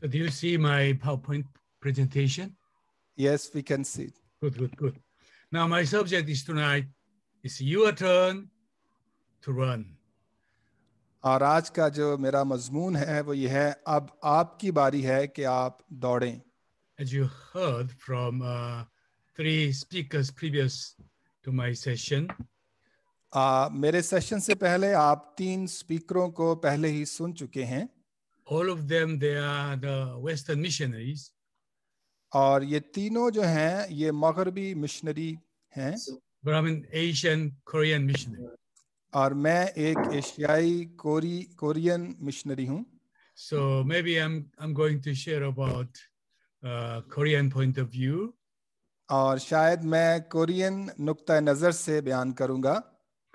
So do you see my PowerPoint presentation? Yes, we can see it. Good, good, good. Now my subject is tonight, it's your turn to run. और आज का जो मेरा मजमून है वो ये है अब आपकी बारी है कि आप दौड़ें As you heard from uh, three speakers previous to my session, uh, मेरे सेशन से पहले आप तीन स्पीकरों को पहले ही सुन चुके हैं all of them they are the western missionaries aur ye tino jo hain ye maghribi missionary hain brahmin Asian Korean missionary aur main ek asiai kori korean missionary hu so maybe I'm I'm going to share about uh, Korean point of view और शायद मैं Korean नुक्ता नजर से बयान करूंगा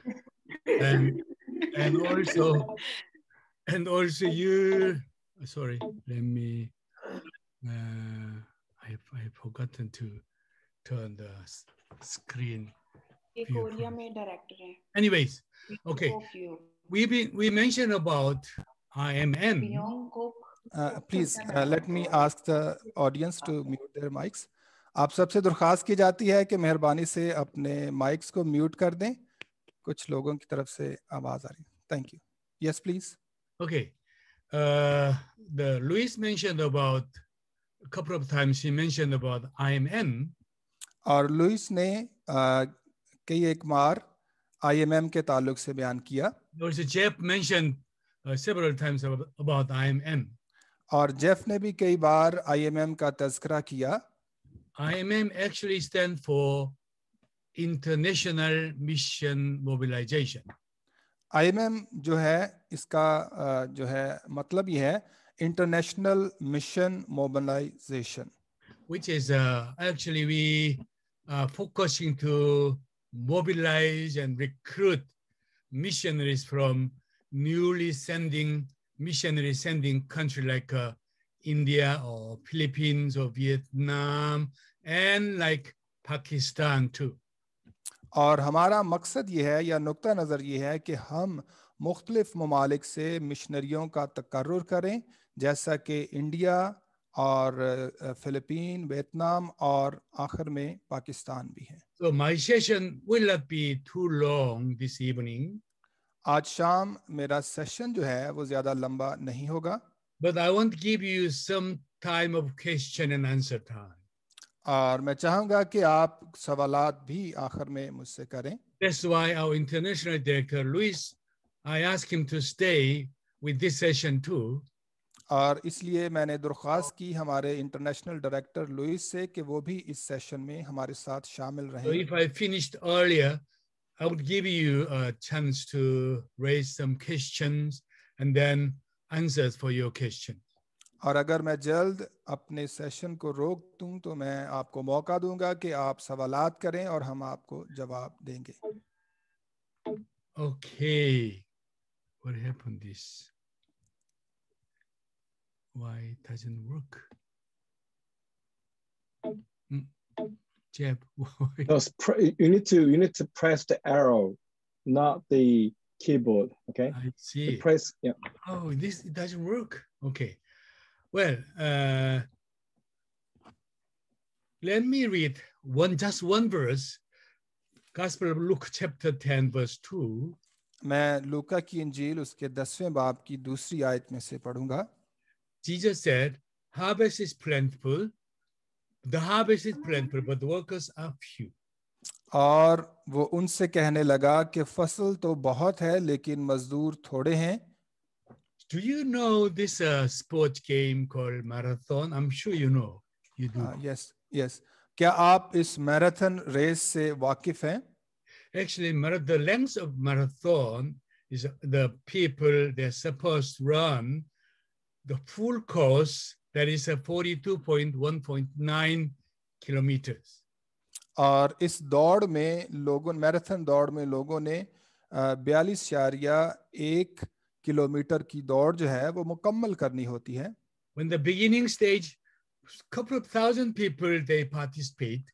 and, and also and also you Uh, sorry, um, let me. Uh, I I forgotten to turn the screen. Anyways, okay. We have been we mentioned about IMM. Uh, please uh, let me ask the audience to mute their mics. आप सबसे दरख्वास्त की जाती है कि मेहरबानी से अपने माइक्स को म्यूट कर दें कुछ लोगों की तरफ से आवाज आ रही है thank you yes please okay uh, the Luis mentioned about a couple of times he mentioned about IMM. और लुइस ने uh, कई एक बार IMM के ताल्लुक से बयान किया. Also Jeff mentioned uh, several times about, about IMM. और जेफ ने भी कई बार IMM का तस्करा किया. IMM actually stands for International Mission Mobilization. IMM जो है इसका जो है international mission mobilization which is uh, actually we uh, focusing to mobilize and recruit missionaries from newly sending missionary sending country like uh, india or philippines or vietnam and like pakistan too और हमारा मकसद ये है या नुक़ नज़र ये है कि हम मुख्तलिफ़ ममालिक से मिशनरियों का तकर्र करें जैसा कि इंडिया और फिलिपीन वियतनाम और आखिर में पाकिस्तान भी है so my session will not be too long this evening आज शाम मेरा सेशन जो है वो ज्यादा लंबा नहीं होगा but I want give you some time of question and answer and और मैं चाहूंगा कि आप सवालात भी आखिर में मुझसे करें That's why our international director Luis, I asked him to stay with this session too. और इसलिए मैंने दरख्वास्त की हमारे इंटरनेशनल डायरेक्टर लुइस से कि वो भी इस सेशन में हमारे साथ शामिल रहे so if I finished earlier, I would give you a chance to raise some questions and then answers for your questions. और अगर मैं जल्द अपने सेशन को रोक दूं तो मैं आपको मौका दूंगा कि आप सवालात करें और हम आपको जवाब देंगे Okay. What happened this? Why it doesn't work? Mm. Jeb, no, you need to you need to press the arrow, not the keyboard. Okay. I see. You press. Yeah. Oh, this it doesn't work. Okay. Well, uh, let me read one just one verse, Gospel of Luke chapter 10 verse 2. मैं लूका की इंजील उसके दसवें बाब की दूसरी आयत में से पढ़ूंगा Jesus said, harvest is plentiful, the harvest is plentiful, but the workers are few. और वो उनसे कहने लगा कि फसल तो बहुत है लेकिन मजदूर थोड़े हैं do you know this uh, sports game called marathon? I'm sure you know. You do. Uh, yes, yes. क्या आप इस marathon race से वाकिफ हैं? Actually, the length of marathon is the people they're supposed to run the full course that is a 42.1.9 kilometers. और इस दौड़ में लोगों मैराथन दौड़ में लोगों ने uh, बयालीस शारिया एक किलोमीटर की दौड़ जो है वो मुकम्मल करनी होती है when the beginning stage couple of thousand people they participate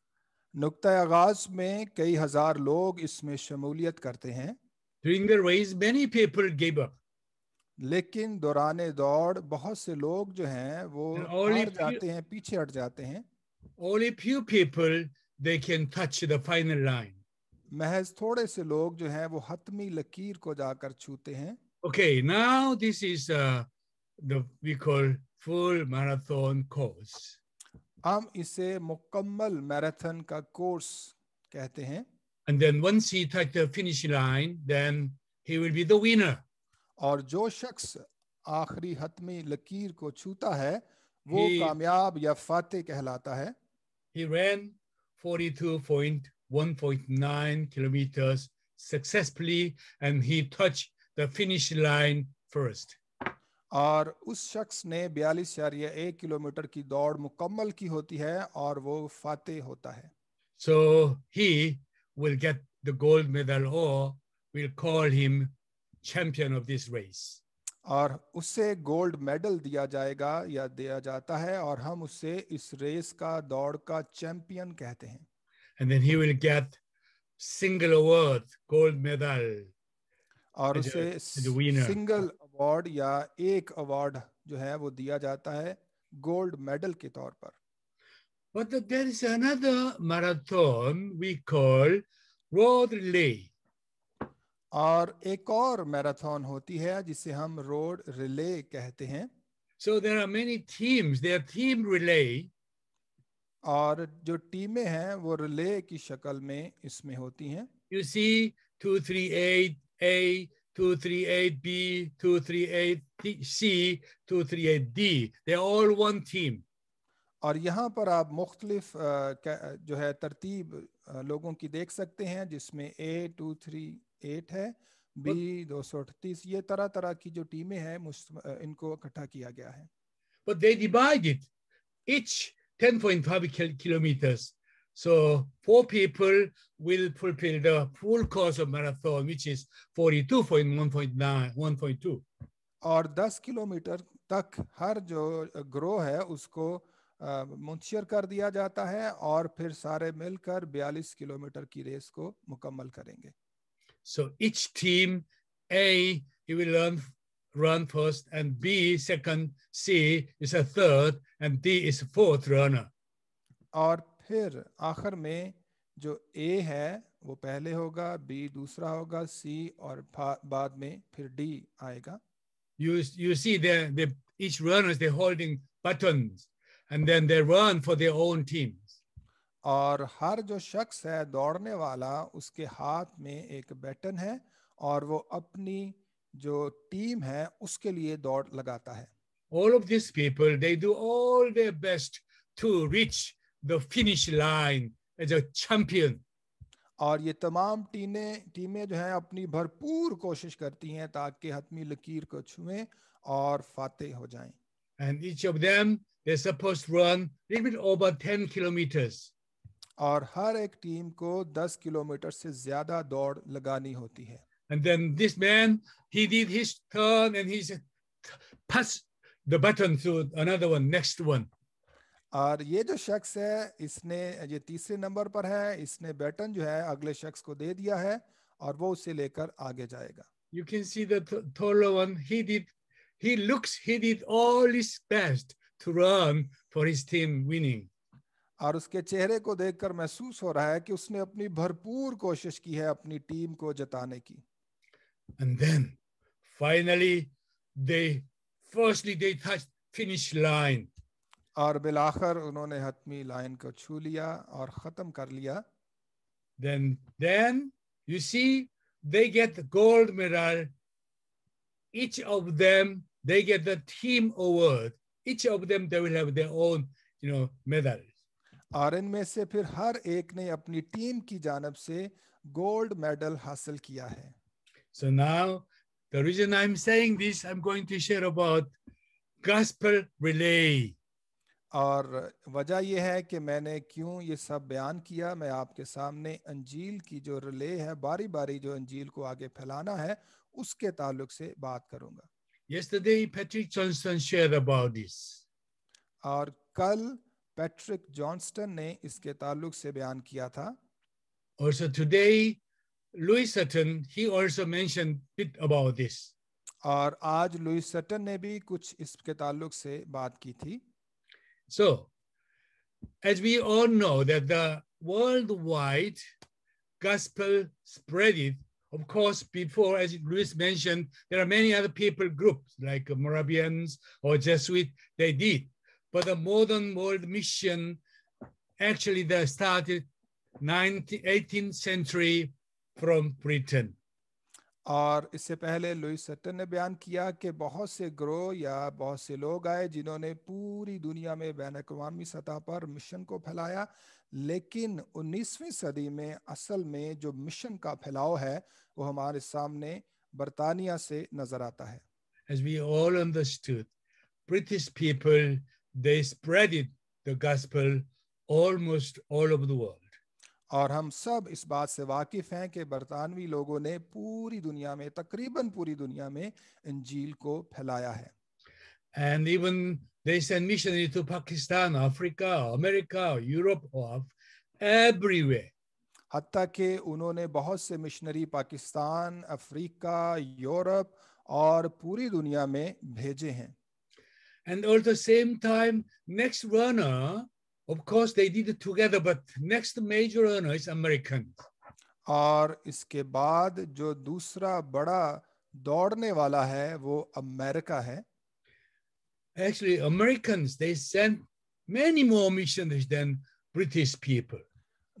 नुक्ता आगाज में कई हजार लोग इसमें शमूलियत करते हैं during the race many people gave up लेकिन दौरान दौड़ बहुत से लोग जो हैं वो हार जाते हैं पीछे हट जाते हैं only few people they can touch the final line महज थोड़े से लोग जो हैं वो हतमी लकीर को जाकर छूते हैं Okay, now this is uh, the we call full marathon course. हम इसे मुकम्मल मैराथन का कोर्स कहते हैं And then once he touch the finish line, then he will be the winner. और जो शख्स आखिरी हतमी लकीर को छूता है वो he, कामयाब या फाते कहलाता है He ran 42.1.9 kilometers successfully and he touched the finish line first. और उस शख्स ने बयालीस एक किलोमीटर की दौड़ मुकम्मल की होती है और वो फाते होता है so he will get the gold medal और will call him champion of this race और उसे गोल्ड मेडल दिया जाएगा या दिया जाता है और हम उसे इस रेस का दौड़ का चैंपियन कहते हैं and then he will get single award gold medal और उसे सिंगल अवार्ड या एक अवार्ड जो है वो दिया जाता है गोल्ड मेडल के तौर पर But there is another marathon we call Road Relay. और एक और मैराथन होती है जिसे हम रोड रिले कहते हैं so there are many teams there team relay और जो टीमें हैं वो रिले की शक्ल में इसमें होती हैं। You see two three eight A, 238B, 238C, 238D. They're all one team. और यहाँ पर आप मुख्तलिफ जो है तरतीब लोगों की देख सकते हैं जिसमें ए टू थ्री एट है बी दो सौ अठतीस ये तरह तरह की जो टीमें हैं इनको इकट्ठा किया गया है But they divided each 10.5 kilometers So four people will fulfill the full course of marathon, which is 42.1.9, 1.2. और 10 किलोमीटर तक हर जो ग्रो है उसको मुंशियर कर दिया जाता है और फिर सारे मिलकर 42 किलोमीटर की रेस को मुकम्मल करेंगे So each team A he will learn run first and B second C is a third and D is fourth runner. और फिर आखिर में जो ए है वो पहले होगा बी दूसरा होगा सी और बाद में फिर डी आएगा you you see they they each runners they holding batons and then they run for their own team और हर जो शख्स है दौड़ने वाला उसके हाथ में एक बटन है और वो अपनी जो टीम है उसके लिए दौड़ लगाता है all of this people they do all their best to reach the finish line as a champion. और ये तमाम टीमें टीमें जो हैं अपनी भरपूर कोशिश करती हैं ताकि हतमी लकीर को छुएं और फाते हो जाएं. And each of them they supposed to run a little bit over 10 kilometers. और हर एक टीम को 10 किलोमीटर से ज्यादा दौड़ लगानी होती है. And then this man he did his turn and he said, pass the button to another one, next one. और ये जो शख्स है इसने ये तीसरे नंबर पर है इसने बैटन जो है अगले शख्स को दे दिया है और वो उसे लेकर आगे जाएगा you can see the he looks he did he looks he did all his best to run और उसके चेहरे को देखकर महसूस हो रहा है कि उसने अपनी भरपूर कोशिश की है अपनी टीम को जताने की and then finally they firstly they touched finish line और बिलाखर उन्होंने हतमी लाइन को छू लिया और खत्म कर लिया then then you see they get gold medal each of them they get the team award each of them they will have their own you know medal और इनमें से फिर हर एक ने अपनी टीम की जानब से गोल्ड मेडल हासिल किया है so now the reason I am saying this I am going to share about gospel relay और वजह यह है कि मैंने क्यों ये सब बयान किया मैं आपके सामने अंजील की जो रिले है बारी बारी जो अंजील को आगे फैलाना है उसके ताल्लुक से बात करूंगा Yesterday Patrick shared about this. और कल पैट्रिक जॉनस्टन ने इसके ताल्लुक से बयान किया था Also today Louis Sutton he also mentioned bit about this. और आज लुई सटन ने भी कुछ इसके ताल्लुक से बात की थी So, as we all know that the worldwide gospel spreaded, of course, before, as Luis mentioned, there are many other people groups like Moravians or Jesuit, they did. But the modern world mission actually they started 19, 18th century from Britain. और इससे पहले Louis सट्टन ने बयान किया कि बहुत से ग्रोह या बहुत से लोग आए जिन्होंने पूरी दुनिया में बैन अवी सतह पर मिशन को फैलाया लेकिन 19वीं सदी में असल में जो मिशन का फैलाव है वो हमारे सामने बरतानिया से नजर आता है As we all understood, British people, they spread it, the gospel almost all over the world. और हम सब इस बात से वाकिफ हैं कि बरतानवी लोगों ने पूरी दुनिया में तकरीबन पूरी दुनिया में इंजील को फैलाया है And even they send missionaries to Pakistan, Africa, America, Europe, or everywhere. के उन्होंने बहुत से मिशनरी पाकिस्तान अफ्रीका यूरोप और पूरी दुनिया में भेजे हैं and all the same time next warner Of course, they did it together, but next major earner is American. और इसके बाद जो दूसरा बड़ा दौड़ने वाला है वो अमेरिका है Actually, Americans they sent many more missionaries than British people.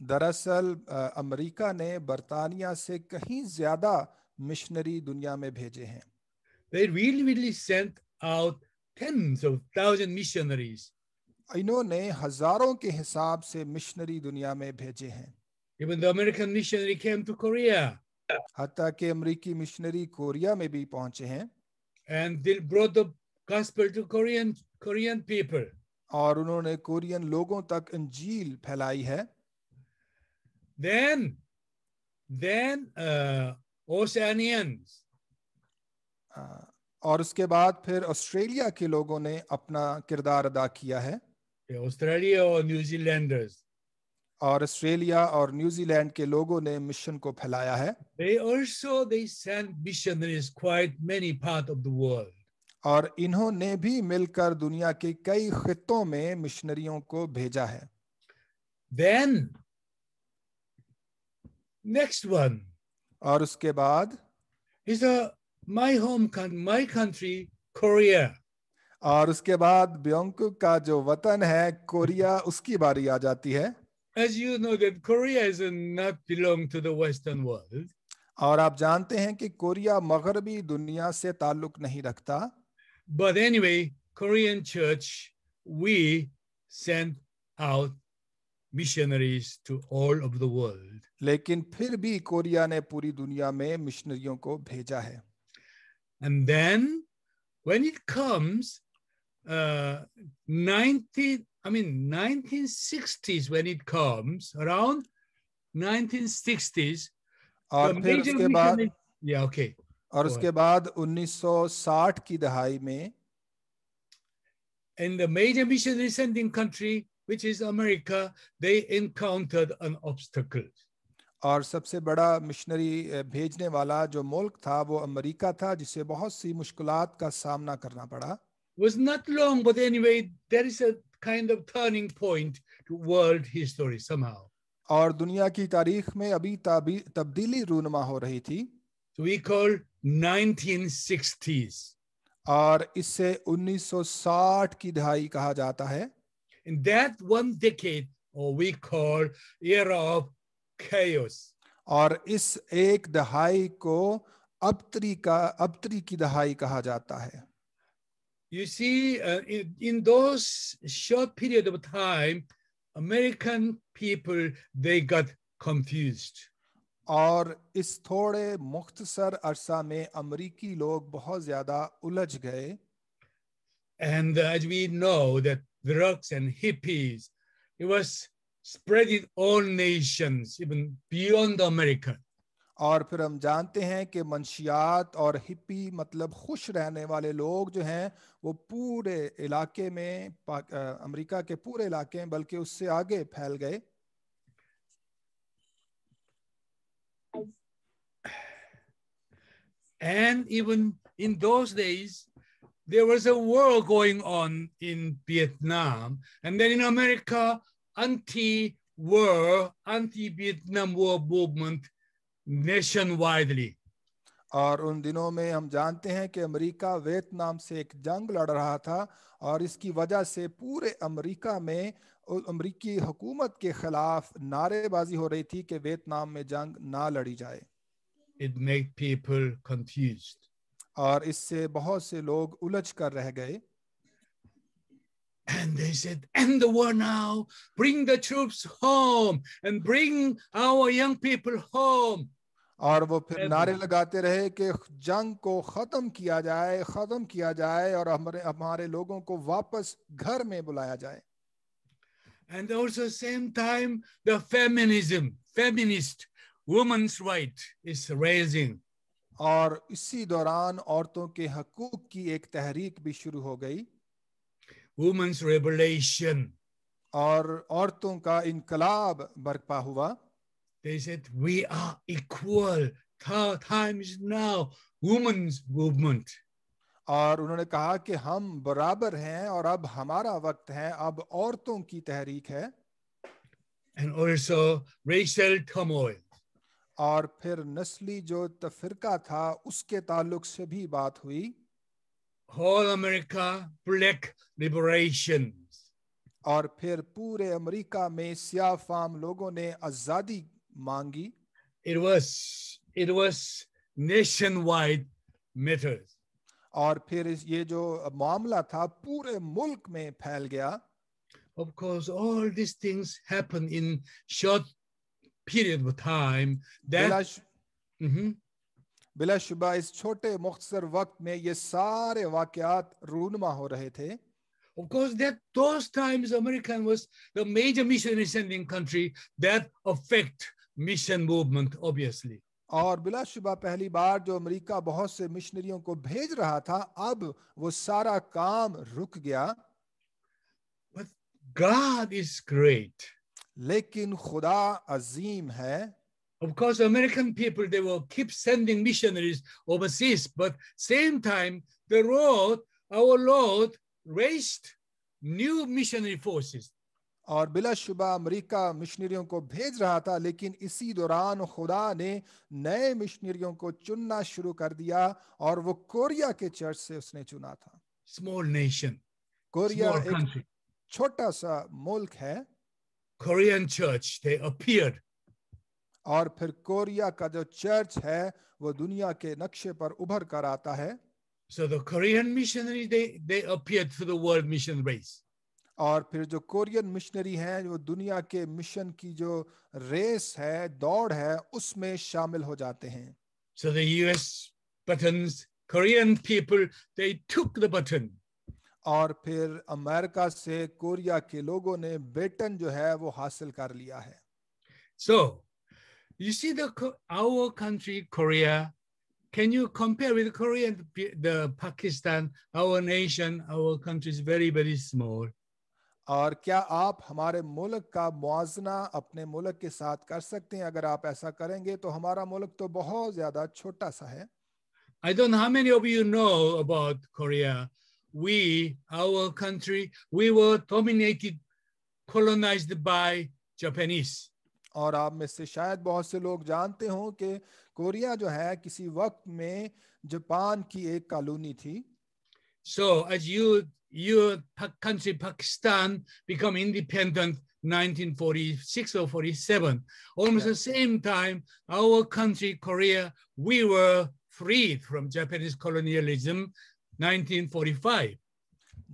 दरअसल अमेरिका ने बर्तानिया से कहीं ज्यादा मिशनरी दुनिया में भेजे हैं. They really really sent out tens of thousand missionaries इन्होंने हजारों के हिसाब से मिशनरी दुनिया में भेजे हैं Even the American missionary came to Korea. हत्ता के अमेरिकी मिशनरी कोरिया में भी पहुंचे हैं And they brought the gospel to Korean Korean people. और उन्होंने कोरियन लोगों तक इंजील फैलाई है Then then uh, Oceanians uh, और उसके बाद फिर ऑस्ट्रेलिया के लोगों ने अपना किरदार अदा किया है ऑस्ट्रेलिया और न्यूजीलैंडर्स और ऑस्ट्रेलिया और न्यूजीलैंड के लोगों ने मिशन को फैलाया है और इन्होंने भी मिलकर दुनिया के कई खितों में मिशनरियों को भेजा है Then, next one, और उसके बाद my home my country Korea और उसके बाद ब्योंगकुक का जो वतन है कोरिया उसकी बारी आ जाती है As you know that Korea is not belong to the Western world. और आप जानते हैं कि कोरिया मगरबी दुनिया से ताल्लुक नहीं रखता But anyway, Korean church, we send out missionaries to all of the world. लेकिन फिर भी कोरिया ने पूरी दुनिया में मिशनरियों को भेजा है And then when it comes Uh, 19, I mean, 1960s when it comes, around 1960s. और the फिर उसके बाद yeah, okay. और उसके बाद 1960 की दहाई में and the major missionary sending country which is America they encountered an obstacle. और सबसे बड़ा मिशनरी eh, भेजने वाला जो मुल्क था वो अमेरिका था जिसे बहुत सी मुश्किलात का सामना करना पड़ा was not long, but anyway, there is a kind of turning point to world history somehow. और दुनिया की तारीख में अभी तब्दीली रूनमा हो रही थी so we call 1960s. और इससे 1960 की दहाई कहा जाता है In that one decade, or we call era of chaos. और इस एक दहाई को अबतरी का अबतरी की दहाई कहा जाता है you see, uh, in, those short period of time, American people, they got confused. और इस थोड़े मुख्तसर अरसा में अमरीकी लोग बहुत ज्यादा उलझ गए And as we know that drugs and hippies, it was spread in all nations, even beyond America. और फिर हम जानते हैं कि मंशियात और हिप्पी मतलब खुश रहने वाले लोग जो हैं वो पूरे इलाके में अमेरिका के पूरे इलाके में बल्कि उससे आगे फैल गए and even in days there was a war going on in Vietnam and then in America anti war anti Vietnam वो मूवमेंट nation widely. और उन दिनों में हम जानते हैं कि अमेरिका वियतनाम से एक जंग लड़ रहा था और इसकी वजह से पूरे अमेरिका में अमेरिकी हुकूमत के खिलाफ नारेबाजी हो रही थी कि वियतनाम में जंग ना लड़ी जाए इट मेक पीपल कंफ्यूज और इससे बहुत से लोग उलझ कर रह गए And they said, end the war now, bring the troops home and bring our young people home. और वो फिर नारे लगाते रहे कि जंग को ख़त्म किया जाए ख़त्म किया जाए और हमारे हमारे लोगों को वापस घर में बुलाया जाए and also same time the feminism feminist women's right is raising और इसी दौरान औरतों के हकूक की एक तहरीक भी शुरू हो गई वुमेन्स रेबुलेशन और औरतों का इनकलाब बरपा हुआ They said, we are equal. Time is now. Women's movement. और उन्होंने कहा कि हम बराबर हैं और अब हमारा वक्त है अब औरतों की तहरीक है and also racial turmoil. और फिर नस्ली जो तफरका था उसके ताल्लुक से भी बात हुई All America black liberations. और फिर पूरे अमेरिका में सियाफाम लोगों ने आजादी Mangi? It was it was nationwide matters. और फिर इस ये जो मामला था पूरे मुल्क में फैल गया Of course, all these things happen in short period of time. That, बिला, mm-hmm. बिलाशुबा इस छोटे मुख्तसर वक्त में ये सारे वाकयात रूनमा हो रहे थे Of course, that those times American was the major missionary sending country that affect mission movement obviously और बिलाशुबा पहली बार जो अमेरिका बहुत से मिशनरियों को भेज रहा था अब वो सारा काम रुक गया But God is great. लेकिन खुदा अजीम है Of course, American people they will keep sending missionaries overseas, but same time the Lord, our Lord, raised new missionary forces. और बिलाशुबा अमरीका मिशनरियों को भेज रहा था लेकिन इसी दौरान खुदा ने नए मिशनरियों को चुनना शुरू कर दिया और वो कोरिया के चर्च से उसने चुना था स्मॉल नेशन कोरिया एक छोटा सा मुल्क है कोरियन चर्च दे अपीयर्ड और फिर कोरिया का जो चर्च है वो दुनिया के नक्शे पर उभर कर आता है so the Korean missionary they they appeared to the world mission race. और फिर जो कोरियन मिशनरी हैं वो दुनिया के मिशन की जो रेस है दौड़ है उसमें शामिल हो जाते हैं So the US buttons, Korean people, they took the button. और फिर अमेरिका से कोरिया के लोगों ने बेटन जो है वो हासिल कर लिया है So, you see the our country Korea can you compare with Korea and the Pakistan? Our nation, our country is very, very small. और क्या आप हमारे मुल्क का मुआजना अपने मुल्क के साथ कर सकते हैं अगर आप ऐसा करेंगे तो हमारा मुल्क तो बहुत ज्यादा छोटा सा है I don't know how many of you know about Korea. We, our country, we were dominated, colonized by Japanese. और आप में से शायद बहुत से लोग जानते हों कि कोरिया जो है किसी वक्त में जापान की एक कॉलोनी थी So as you your country, Pakistan, become independent 1946 or 47. Almost yeah. the same time, our country, Korea, we were freed from Japanese colonialism 1945.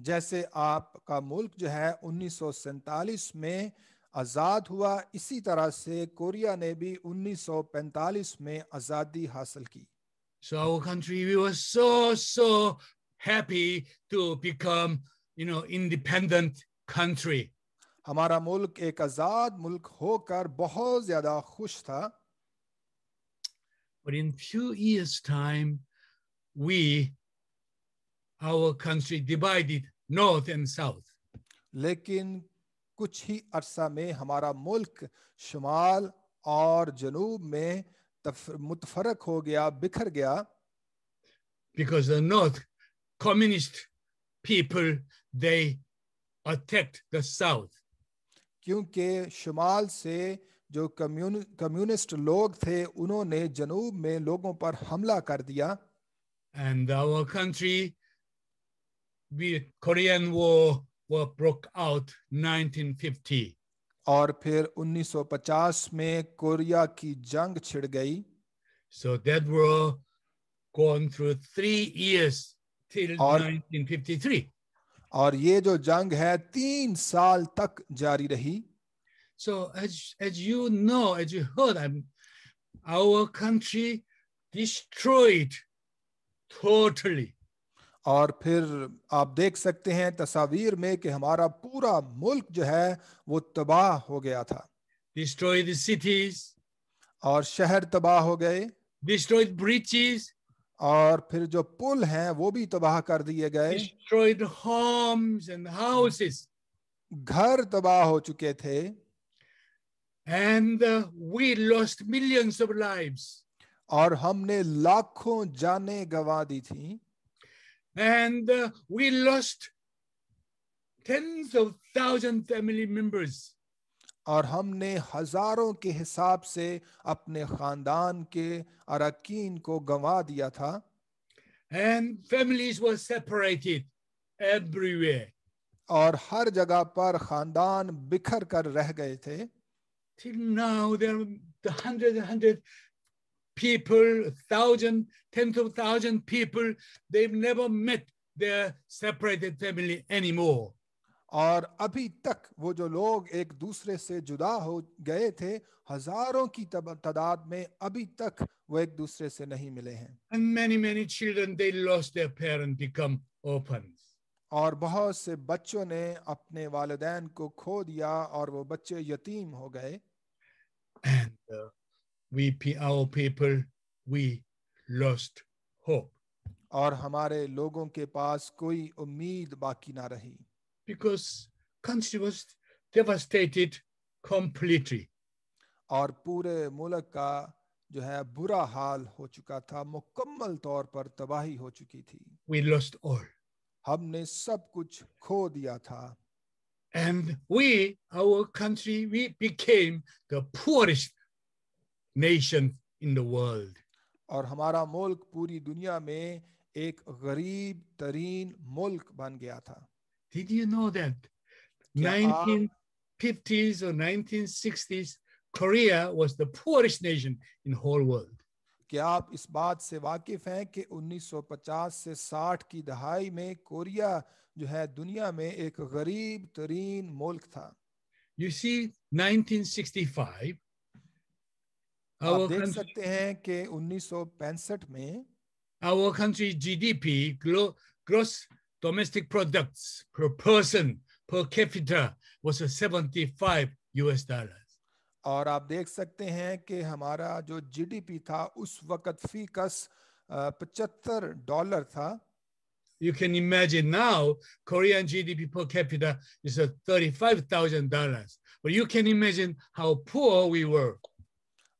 जैसे आपका मुल्क जो है उन्नीस में आज़ाद हुआ इसी तरह से कोरिया ने भी 1945 में आज़ादी हासिल की So our country, we were so, so happy to become, you know, independent country. But in few years time, we, our country divided north and south. Because the north communist people they attacked the south kyunki shimal se jo communist log the unhone janub mein logon par hamla kar diya and our country the Korean war were broke out 1950 और फिर 1950 में Korea की जंग छिड़ गई सो that war gone through 3 years और, ये जो जंग है तीन साल तक जारी रही so as as you know as you heard I our country destroyed totally और फिर आप देख सकते हैं तस्वीर में कि हमारा पूरा मुल्क जो है वो तबाह हो गया था डिस्ट्रॉय द और शहर तबाह हो गए डिस्ट्रॉय ब्रिजेस और फिर जो पुल हैं वो भी तबाह कर दिए गए homes and houses. घर तबाह हो चुके थे and we lost millions of lives. और हमने लाखों जाने गवा दी थी and we lost tens of thousand family members और हमने हजारों के हिसाब से अपने खानदान के अरकीन को गंवा दिया था and families were separated everywhere और हर जगह पर खानदान बिखर कर रह गए थे till now there are the hundred hundred people thousand tens of thousand people they've never met their separated family anymore और अभी तक वो जो लोग एक दूसरे से जुदा हो गए थे हजारों की तादाद में अभी तक वो एक दूसरे से नहीं मिले हैं And many, many children, they lost their parents, become orphans. और बहुत से बच्चों ने अपने वालदेन को खो दिया और वो बच्चे यतीम हो गए And uh, we, our people, we lost hope. और हमारे लोगों के पास कोई उम्मीद बाकी ना रही because country was devastated completely. और पूरे मुल्क का जो है बुरा हाल हो चुका था मुकम्मल तौर पर तबाही हो चुकी थी We lost all. हमने सब कुछ खो दिया था And we, our country, we became the poorest nation in the world. और हमारा मुल्क पूरी दुनिया में एक गरीब तरीन मुल्क बन गया था Did you know that yeah. 1950s or 1960s, Korea was the poorest nation in whole world. क्या आप इस बात से वाकिफ हैं कि 1950 से 60 की दहाई में कोरिया जो है दुनिया में एक गरीब तरीन मुल्क था यू सी 1965 आप देख सकते हैं कि 1965 में our country GDP gross domestic products per person per capita was 75 US dollars. और आप देख सकते हैं कि हमारा जो जीडीपी था उस वक्त फी पचहत्तर डॉलर था You can imagine now Korean GDP per capita is a $35,000. But you can imagine how poor we were.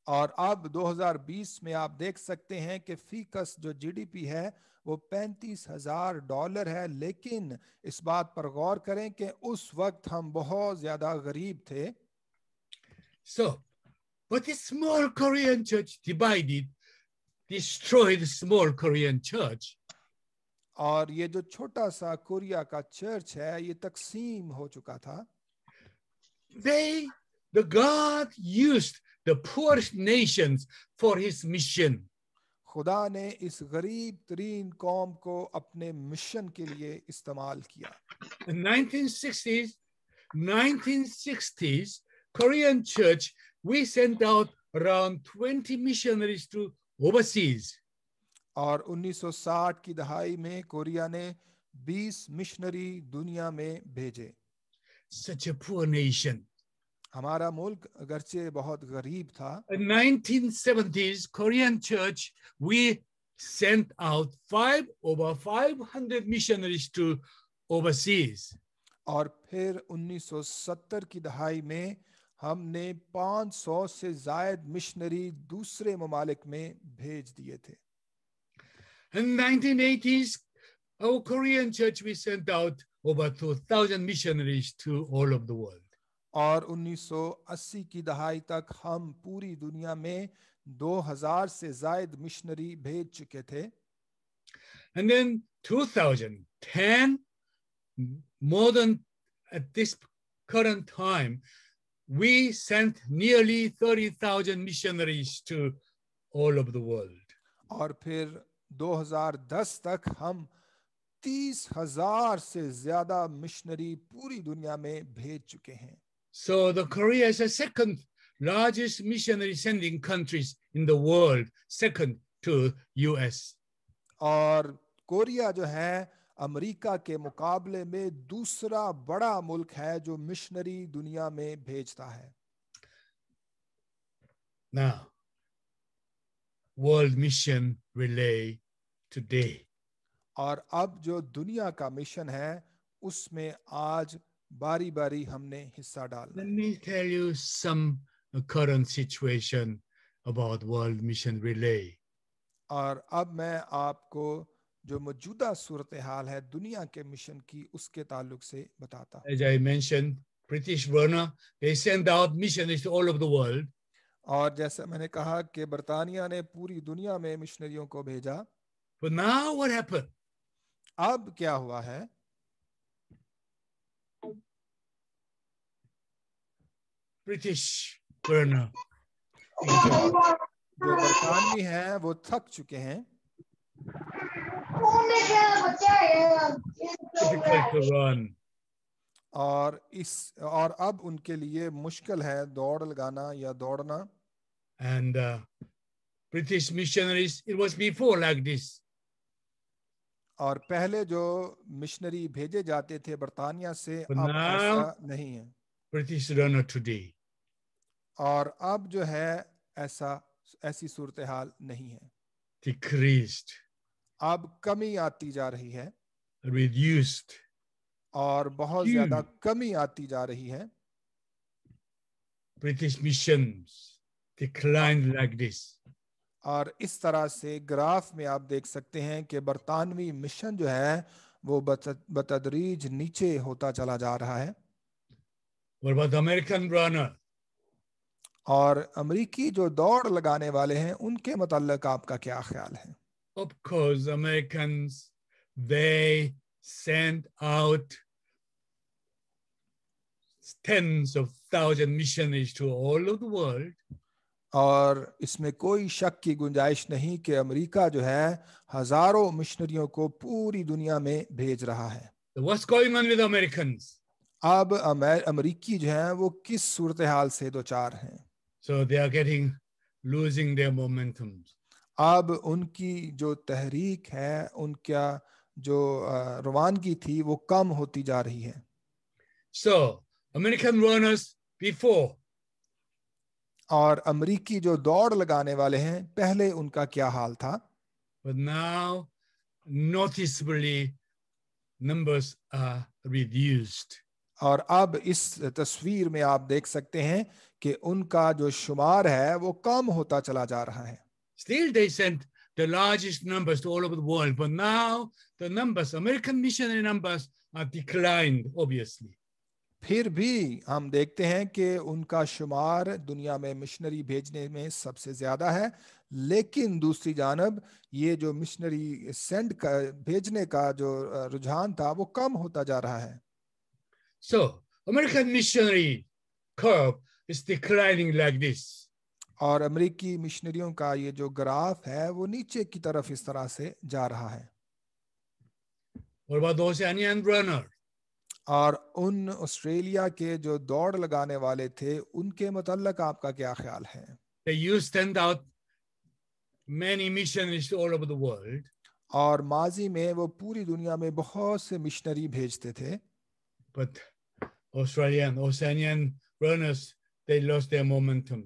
और अब 2020 में आप देख सकते हैं कि फी जो जीडीपी है वो पैंतीस हजार डॉलर है लेकिन इस बात पर गौर करें कि उस वक्त हम बहुत ज्यादा गरीब थे so but small Korean church divided destroyed small Korean church. और ये जो छोटा सा कोरिया का चर्च है ये तकसीम हो चुका था They, the God used the poor nations for his mission. खुदा ने इस गरीब तरीन कौम को अपने मिशन के लिए इस्तेमाल किया 1960s 1960s Korean church we sent out around 20 missionaries to overseas और 1960 की दहाई में कोरिया ने 20 मिशनरी दुनिया में भेजे such a poor nation हमारा मुल्क अगरचे बहुत गरीब था In 1970s Korean church we sent out five over 500 missionaries to overseas और फिर 1970 की दहाई में हमने 500 से जायद मिशनरी दूसरे ममालिक में भेज दिए थे In 1980s our Korean church we sent out over 2000 missionaries to all of the world और 1980 की दहाई तक हम पूरी दुनिया में 2000 से जायद मिशनरी भेज चुके थे And then 2010 more than at this current time we sent nearly 30,000 missionaries to all of the world और फिर 2010 तक हम 30,000 हजार से ज्यादा मिशनरी पूरी दुनिया में भेज चुके हैं So the Korea is the second largest missionary sending countries in the world, second to US. और कोरिया जो है अमेरिका के मुकाबले में दूसरा बड़ा मुल्क है जो मिशनरी दुनिया में भेजता है Now, World Mission Relay today. और अब जो दुनिया का मिशन है उसमें आज बारी बारी हमने हिस्सा डाला Let me tell you some current situation about World Mission Relay. और अब मैं आपको जो मौजूदा सूरत हाल है दुनिया के मिशन की उसके ताल्लुक से बताता As I mentioned, British Burma they send out missionaries to all of the world. और जैसे मैंने कहा कि बर्तानिया ने पूरी दुनिया में मिशनरियों को भेजा But now what happened? अब क्या हुआ है ब्रिटिश बर्नर जो बरतानवी है वो थक चुके हैं और इस और अब उनके लिए मुश्किल है दौड़ लगाना या दौड़ना and British missionaries it was before like this और पहले जो मिशनरी भेजे जाते थे बर्तानिया से अब ऐसा नहीं है ब्रिटिश रनर टुडे और अब जो है ऐसा ऐसी सूरत हाल नहीं है decreased अब कमी आती जा रही है reduced और बहुत ज्यादा कमी आती जा रही है British missions declined like this और इस तरह से ग्राफ में आप देख सकते हैं कि बरतानवी मिशन जो है वो बतदरीज नीचे होता चला जा रहा है What about the American runner? और अमरीकी जो दौड़ लगाने वाले हैं उनके मतलब आपका क्या ख्याल है Of course, Americans, they sent out tens of thousand missionaries to all of the world. और इसमें कोई शक की गुंजाइश नहीं कि अमेरिका जो है हजारों मिशनरियों को पूरी दुनिया में भेज रहा है What's going on with Americans? अब अमेरिकी जो है वो किस सूरत हाल से दो चार हैं so they are getting losing their momentum अब उनकी जो तहरीक है उनका जो रवानगी थी वो कम होती जा रही है so american runners before और अमरीकी जो दौड़ लगाने वाले हैं पहले उनका क्या हाल था but now noticeably numbers are reduced और अब इस तस्वीर में आप देख सकते हैं कि उनका जो शुमार है वो कम होता चला जा रहा है Still they sent the largest numbers to all over the world, but now the numbers, American missionary numbers, are declined, obviously. फिर भी हम देखते हैं कि उनका शुमार दुनिया में मिशनरी भेजने में सबसे ज्यादा है लेकिन दूसरी जानब ये जो मिशनरी सेंड का भेजने का जो रुझान था वो कम होता जा रहा है So American missionary curve is declining like this. और अमेरिकी मिशनरियों का ये जो ग्राफ है वो नीचे की तरफ इस तरह से जा रहा है और रनर और उन ऑस्ट्रेलिया के जो दौड़ लगाने वाले थे उनके मतलब आपका क्या ख्याल है वर्ल्ड और माजी में वो पूरी दुनिया में बहुत से मिशनरी भेजते थे Australian, Oceanian runners, they lost their momentum.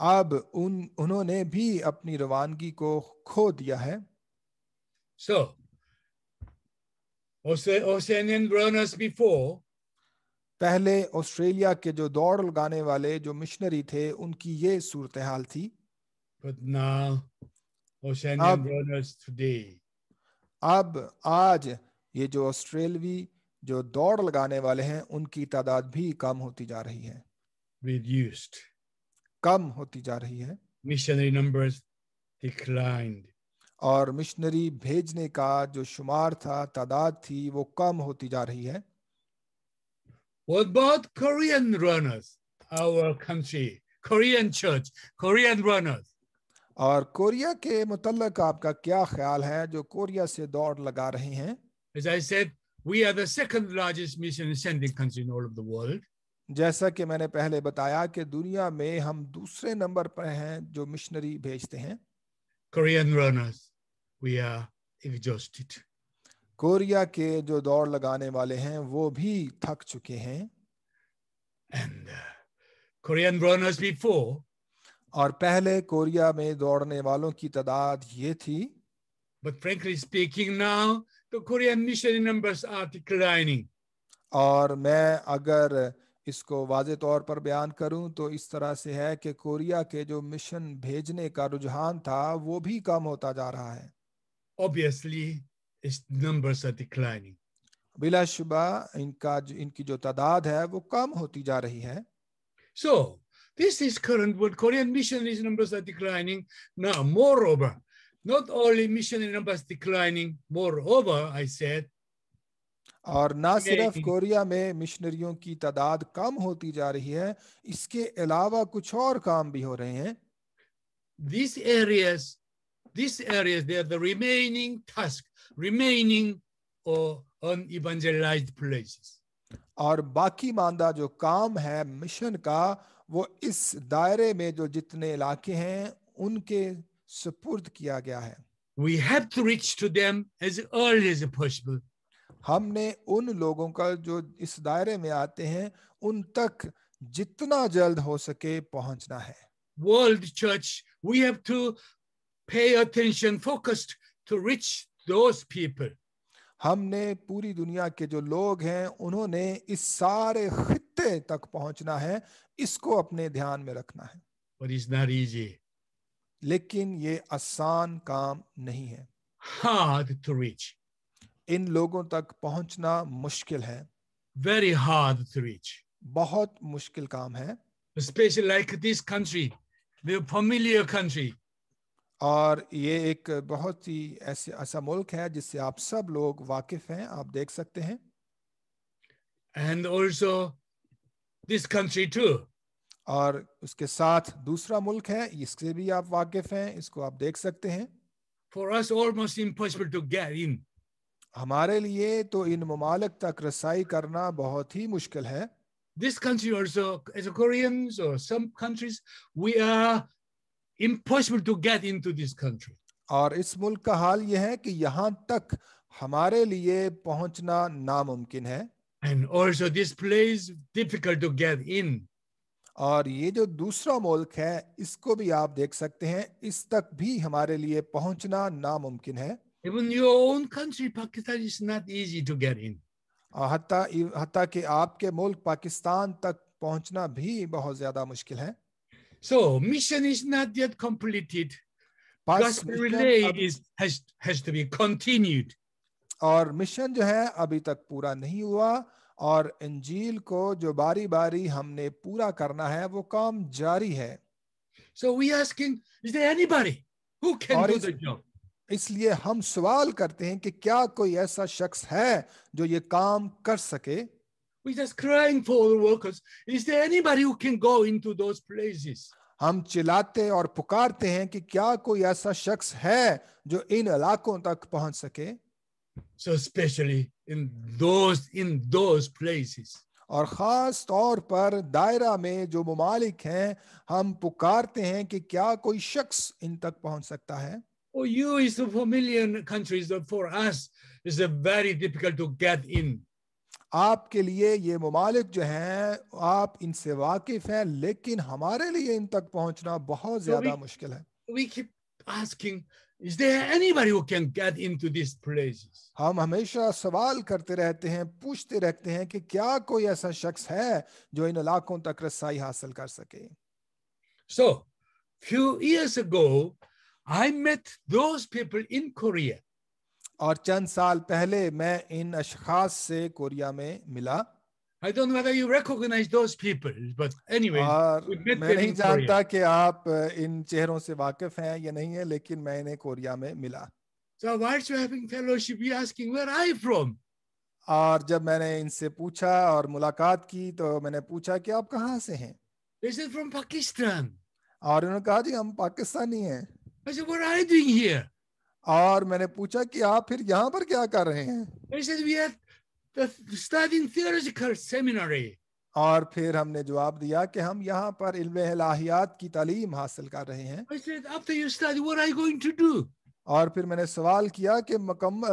अब उन उन्होंने भी अपनी रवानगी को खो दिया है So, Oceanian runners before पहले ऑस्ट्रेलिया के जो दौड़ लगाने वाले जो मिशनरी थे उनकी ये सूरत हाल थी But now, Oceanian अब, runners today, अब आज ये जो ऑस्ट्रेलवी जो दौड़ लगाने वाले हैं उनकी तादाद भी कम होती जा रही है reduced कम होती जा रही है missionary numbers declined और मिशनरी भेजने का जो शुमार था तादाद थी वो कम होती जा रही है What about Korean runners our country Korean church Korean runners और कोरिया के मुतलक आपका क्या ख्याल है जो कोरिया से दौड़ लगा रहे हैं As I said We are the second largest mission sending country in all of the world. जैसा कि मैंने पहले बताया कि दुनिया में हम दूसरे नंबर पर हैं जो मिशनरी भेजते हैं Korean runners, we are exhausted. Korea के जो दौड़ लगाने वाले हैं वो भी थक चुके हैं And uh, Korean runners before और पहले कोरिया में दौड़ने वालों की तादाद ये थी But frankly speaking now, तो Korean missionary numbers are declining और मैं अगर इसको वाज तौर पर बयान करूं तो इस तरह से है कि कोरिया के जो मिशन भेजने का रुझान था वो भी कम होता जा रहा है ऑब्वियसली इस नंबर्स आर डिक्लाइनिंग बिलाशुबा इनका जो, इनकी जो तादाद है वो कम होती जा रही है so this is current world Korean missionaries numbers are declining now moreover Not only missionary numbers declining, moreover, I said. और ना सिर्फ कोरिया में मिशनरियों की तादाद कम होती जा रही है इसके अलावा कुछ और काम भी हो रहे हैं these areas, these areas, they are the remaining task, remaining or unevangelized places. और बाकी मांदा जो काम है मिशन का वो इस दायरे में जो जितने इलाके हैं उनके सुपुर्द किया गया है we have to reach to them as early as possible हमने उन लोगों का जो इस दायरे में आते हैं उन तक जितना जल्द हो सके पहुंचना है world church we have to pay attention focused to reach those people हमने पूरी दुनिया के जो लोग हैं उन्होंने इस सारे खत्ते तक पहुंचना है इसको अपने ध्यान में रखना है But it's not easy. लेकिन ये आसान काम नहीं है हार्ड टू रीच इन लोगों तक पहुंचना मुश्किल है वेरी हार्ड टू रीच बहुत मुश्किल काम है special like this country familiar country और ये एक बहुत ही ऐसे ऐसा मुल्क है जिससे आप सब लोग वाकिफ हैं आप देख सकते हैं and also this country too और उसके साथ दूसरा मुल्क है इससे भी आप वाकिफ हैं इसको आप देख सकते हैं For us, almost impossible to get in. हमारे लिए तो इन ममालक तक रसाई करना बहुत ही मुश्किल है This country also, as a Koreans or some countries, we are impossible to get into this country. और इस मुल्क का हाल यह है कि यहाँ तक हमारे लिए पहुंचना नामुमकिन है And also this place difficult to get in. और ये जो दूसरा मुल्क है इसको भी आप देख सकते हैं इस तक भी हमारे लिए पहुंचना नामुमकिन है Even your own country, Pakistan, is not easy to get in. हत्ता हत्ता कि आपके मुल्क पाकिस्तान तक पहुंचना भी बहुत ज्यादा मुश्किल है So mission is not yet completed. Gospel relay is has has to be continued. और मिशन जो है अभी तक पूरा नहीं हुआ और इंजील को जो बारी बारी हमने पूरा करना है वो काम जारी है so asking, is इसलिए हम सवाल करते हैं कि क्या कोई ऐसा शख्स है जो ये काम कर सके हम चिल्लाते और पुकारते हैं कि क्या कोई ऐसा शख्स है जो इन इलाकों तक पहुंच सके so specially in those in those places और खास तौर पर दायरा में जो ममालिक हैं हम पुकारते हैं कि क्या कोई शख्स इन तक पहुंच सकता है EU oh, is for million countries for us is very difficult to get in आपके लिए ये ममालिक जो हैं आप इनसे वाकिफ हैं लेकिन हमारे लिए इन तक पहुंचना बहुत ज्यादा so मुश्किल है we keep asking Is there anybody who can get into these places? हम हमेशा सवाल करते रहते हैं पूछते रहते हैं कि क्या कोई ऐसा शख्स है जो इन इलाकों तक रसाई हासिल कर सके So, few years ago, I met those people in Korea. और चंद साल पहले मैं इन अशखास से कोरिया में मिला I don't whether you recognise those people but anyway मैं नहीं जानता कि आप uh, इन चेहरों से वाकिफ हैं या नहीं है लेकिन मैं कोरिया में मिला So whilst we're having fellowship, you're asking, where are you from? और जब मैंने इनसे पूछा और मुलाकात की तो मैंने पूछा कि आप कहाँ से हैं They said, from Pakistan. और उन्होंने कहा जी हम पाकिस्तानी हैं I said, what are you doing here? और मैंने पूछा कि आप फिर यहाँ पर क्या कर रहे हैं They said, we are और फिर हमने जवाब दिया कि हम यहाँ पर इलमियात की तालीम हासिल कर रहे हैं और फिर मैंने सवाल किया कि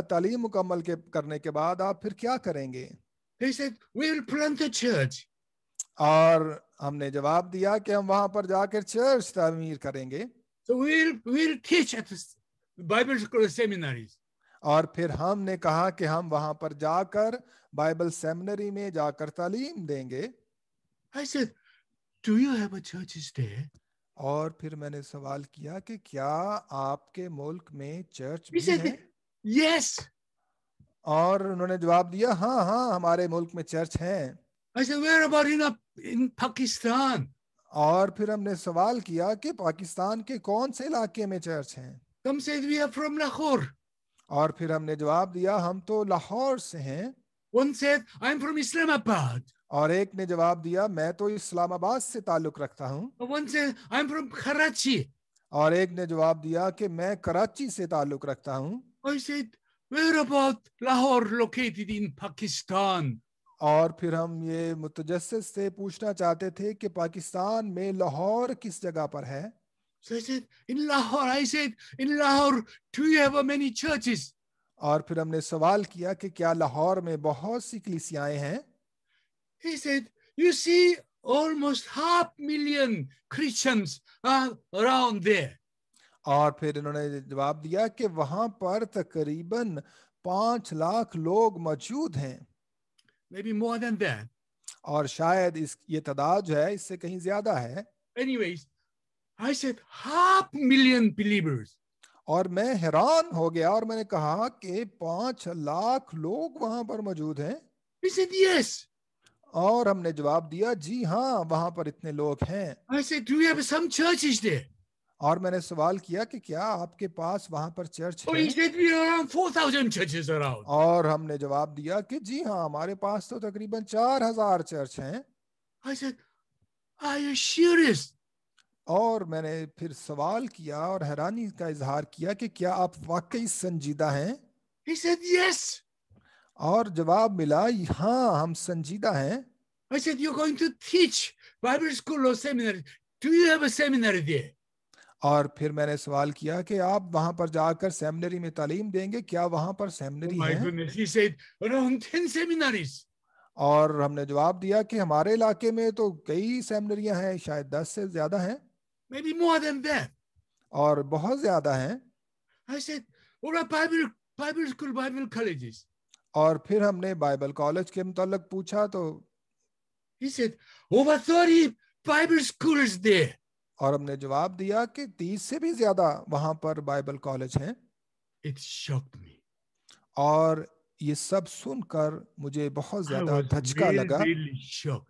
तालीम मुकम्मल के करने के बाद आप फिर क्या करेंगे और हमने जवाब दिया कि हम वहां पर जाकर चर्च तमीर करेंगे so we'll, we'll और फिर हमने कहा कि हम वहां पर जाकर बाइबल सेमिनरी में जाकर तालीम देंगे I said, Do you have a churches there? और फिर मैंने सवाल किया कि क्या आपके मुल्क में चर्च भी said, है? Yes. और उन्होंने जवाब दिया हाँ हाँ हमारे मुल्क में चर्च है I said, Where about in, a, in Pakistan? और फिर हमने सवाल किया कि पाकिस्तान के कौन से इलाके में चर्च है Some said we are from Lahore. और फिर हमने जवाब दिया हम तो लाहौर से हैं One said, I'm from Islamabad. और एक ने जवाब दिया मैं तो इस्लामाबाद से ताल्लुक रखता हूँ और एक ने जवाब दिया कि मैं कराची से ताल्लुक रखता हूँ लाहौर located in Pakistan? और फिर हम ये मुतजस से पूछना चाहते थे कि पाकिस्तान में लाहौर किस जगह पर है So I said, in Lahore, I said, in Lahore, do you have many churches? और फिर हमने सवाल किया कि क्या लाहौर में बहुत सी कलिसियाएं हैं? He said, you see almost half million Christians are around there. और फिर इन्होंने जवाब दिया कि वहां पर तकरीबन पांच लाख लोग मौजूद हैं Maybe more than that. और शायद इस ये तादाद जो है इससे कहीं ज्यादा है Anyways, I said, half million believers. और मैं हैरान हो गया और मैंने कहा कि पांच लाख लोग वहां पर मौजूद हैं He said yes. और हमने जवाब दिया जी हाँ वहां पर इतने लोग हैं I said, Do you have some churches there? और मैंने सवाल किया कि क्या आपके पास वहां पर चर्च oh, है? Said, We are और हमने जवाब दिया कि जी हाँ हमारे पास तो तकरीबन चार हजार चर्च हैं I said, Are you serious? और मैंने फिर सवाल किया और हैरानी का इजहार किया कि क्या आप वाकई संजीदा हैं He said, yes. और जवाब मिला हाँ हम संजीदा हैं I said, you're going to teach Bible school or seminary. Do you have a seminary there? और फिर मैंने सवाल किया कि आप वहां पर जाकर सेमिनरी में तालीम देंगे क्या वहां पर सेमिनरी oh है he said, around 10 seminaries. और हमने जवाब दिया कि हमारे इलाके में तो कई सेमिनरियां हैं शायद दस से ज्यादा हैं maybe more than that. और बहुत ज्यादा हैं. I said, what about Bible Bible school Bible colleges? और फिर हमने बाइबल कॉलेज के मुतालिक पूछा तो He said, over 30 Bible schools there. और हमने जवाब दिया कि तीस से भी ज्यादा वहां पर बाइबल कॉलेज हैं. It shocked me. और ये सब सुनकर मुझे बहुत ज्यादा धचका really, लगा really shocked.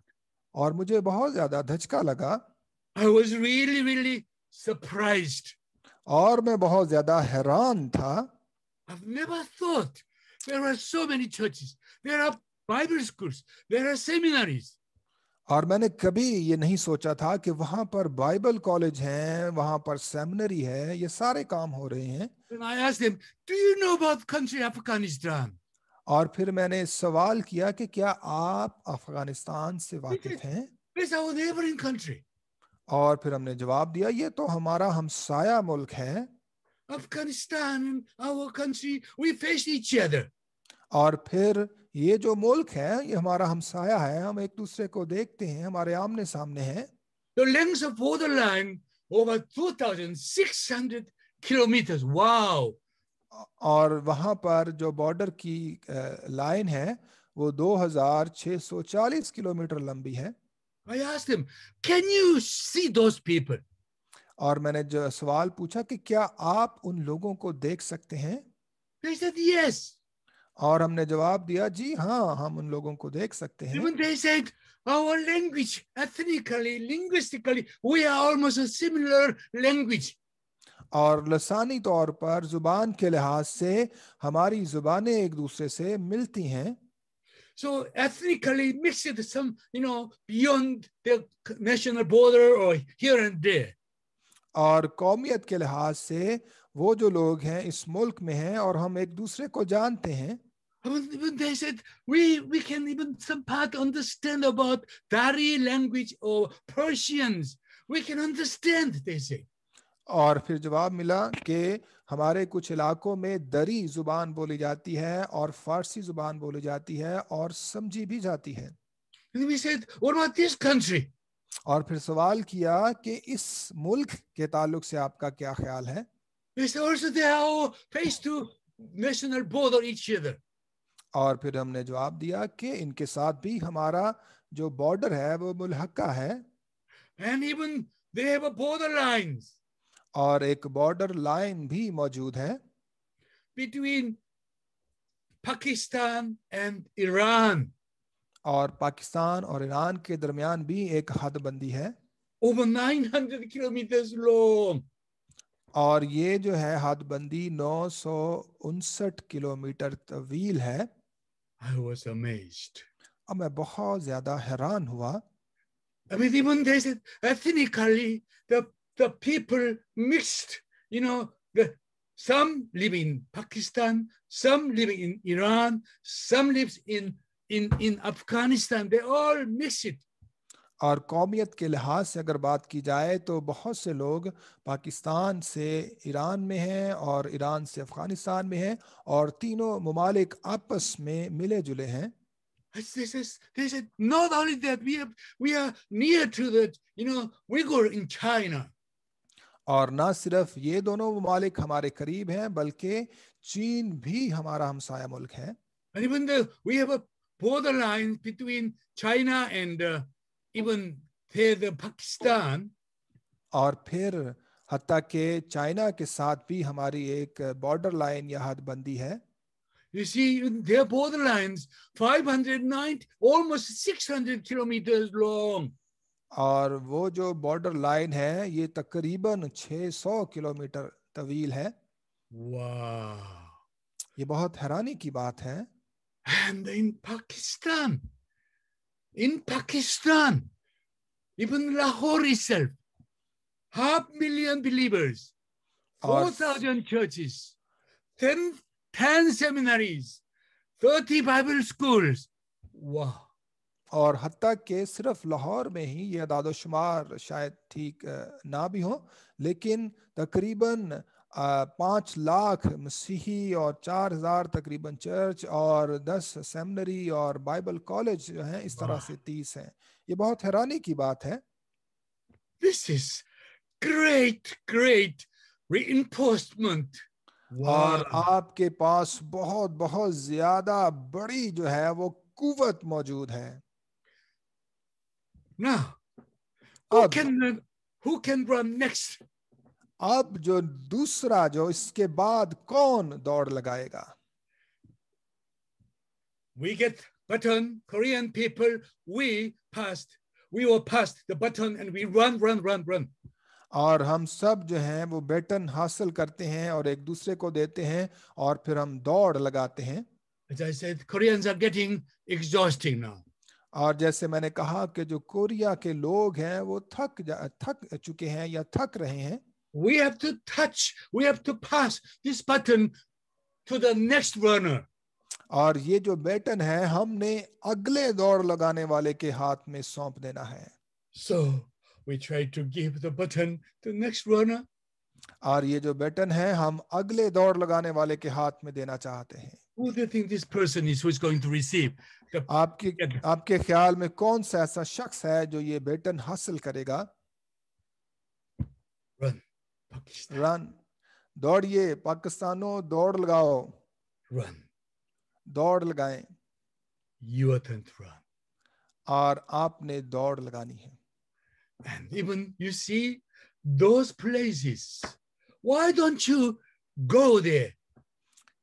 और मुझे बहुत ज्यादा धचका लगा I was really, really surprised. और मैं बहुत ज्यादा हैरान था I've never thought there are so many churches. There are Bible schools. There are seminaries. और मैंने कभी ये नहीं सोचा था कि वहां पर बाइबल कॉलेज है वहां पर सेमिनरी है ये सारे काम हो रहे हैं I asked them, Do you know about country Afghanistan? और फिर मैंने सवाल किया कि क्या आप अफगानिस्तान से वाकिफ हैं? It's our neighboring country. और फिर हमने जवाब दिया ये तो हमारा हमसाया मुल्क है अफगानिस्तान और फिर ये जो मुल्क है ये हमारा हमसाया है हम एक दूसरे को देखते हैं हमारे आमने सामने है The length of border line 2,600 kilometre wow और वहां पर जो बॉर्डर की लाइन है वो 2,640 किलोमीटर लंबी है I asked him, can you see those people? और मैंने जो सवाल पूछा कि क्या आप उन लोगों को देख सकते हैं They said yes. और हमने जवाब दिया जी हाँ हम उन लोगों को देख सकते हैं Even they said, our language ethnically linguistically we are almost a similar language और लसानी तौर पर जुबान के लिहाज से हमारी जुबानें एक दूसरे से मिलती हैं so ethnically mixed some, you know, beyond the national border or here and there. और कौमियत के लिहाज से वो जो लोग हैं इस मुल्क में हैं और हम एक दूसरे को जानते हैं और फिर जवाब मिला कि हमारे कुछ इलाकों में दरी जुबान बोली जाती है और फारसी जुबान बोली जाती है और समझी भी जाती है और फिर सवाल किया कि इस मुल्क के ताल्लुक से आपका क्या ख्याल है और फिर हमने जवाब दिया कि इनके साथ भी हमारा जो बॉर्डर है वो मुलहका है and even they have border lines और एक बॉर्डर लाइन भी मौजूद है बिटवीन पाकिस्तान एंड ईरान और पाकिस्तान और ईरान के दरमियान भी एक हदबंदी है ओवर 900 किलोमीटर लॉन्ग और ये जो है हदबंदी नौ किलोमीटर तवील है I was amazed. और मैं बहुत ज्यादा हैरान हुआ I mean, even they the people mixed, you know, the, some live in Pakistan, some live in Iran, some lives in, in, in Afghanistan, they all mix it. और कौमियत के लिहाज से अगर बात की जाए तो बहुत से लोग पाकिस्तान से ईरान में हैं और ईरान से अफगानिस्तान में हैं और तीनों ममालिक आपस में मिले जुले हैं They said, they said, not only that, we are, we are near to the, you know, Uyghur in China. और ना सिर्फ ये दोनों ममालिक हमारे करीब हैं बल्कि चीन भी हमारा हमसाया मुल्क है And even though we have a borderline between China and uh, even फिर the Pakistan और फिर हती के चाइना के साथ भी हमारी एक बॉर्डर लाइन या हदबंदी है You see, their borderlines, 509, almost 600 kilometers long. और वो जो बॉर्डर लाइन है ये तकरीबन 600 किलोमीटर तवील है ये बहुत हैरानी की बात है and in Pakistan in Pakistan even Lahore itself half million believers 4000 churches 10 10 seminaries 30 bible schools wow और हती के सिर्फ लाहौर में ही यह दादोशुमार शायद ठीक ना भी हो लेकिन तकरीबन पाँच लाख मसीही और चार हज़ार तकरीबन चर्च और दस सेमनरी और बाइबल कॉलेज जो हैं इस तरह से तीस हैं ये बहुत हैरानी की बात है this is great, great reinforcement. Wow. और आपके पास बहुत बहुत ज्यादा बड़ी जो है वो कुवत मौजूद है Now, who अब, can run, who can run next? अब जो दूसरा जो इसके बाद कौन दौड़ लगाएगा We get button, Korean people, we passed, we were passed the button and we run, run, run, run. और हम सब जो हैं वो बटन हासिल करते हैं और एक दूसरे को देते हैं और फिर हम दौड़ लगाते हैं As I said, Koreans are getting exhausting now. और जैसे मैंने कहा कि जो कोरिया के लोग हैं वो थक जा थक चुके हैं या थक रहे हैं we have to touch we have to pass this button to the next runner और ये जो बैटन है हमने अगले दौड़ लगाने वाले के हाथ में सौंप देना है so we try to give the button to next runner और ये जो बैटन है हम अगले दौड़ लगाने वाले के हाथ में देना चाहते हैं who do you think this person is who is going to receive the आपके आपके ख्याल में कौन सा ऐसा शख्स है जो ये बेटन हासिल करेगा Run, Pakistan. Run, दौड़िए पाकिस्तानों दौड़ लगाओ Run, दौड़ लगाएं You youth to run. और आपने दौड़ लगानी है And even you see those places. Why don't you go there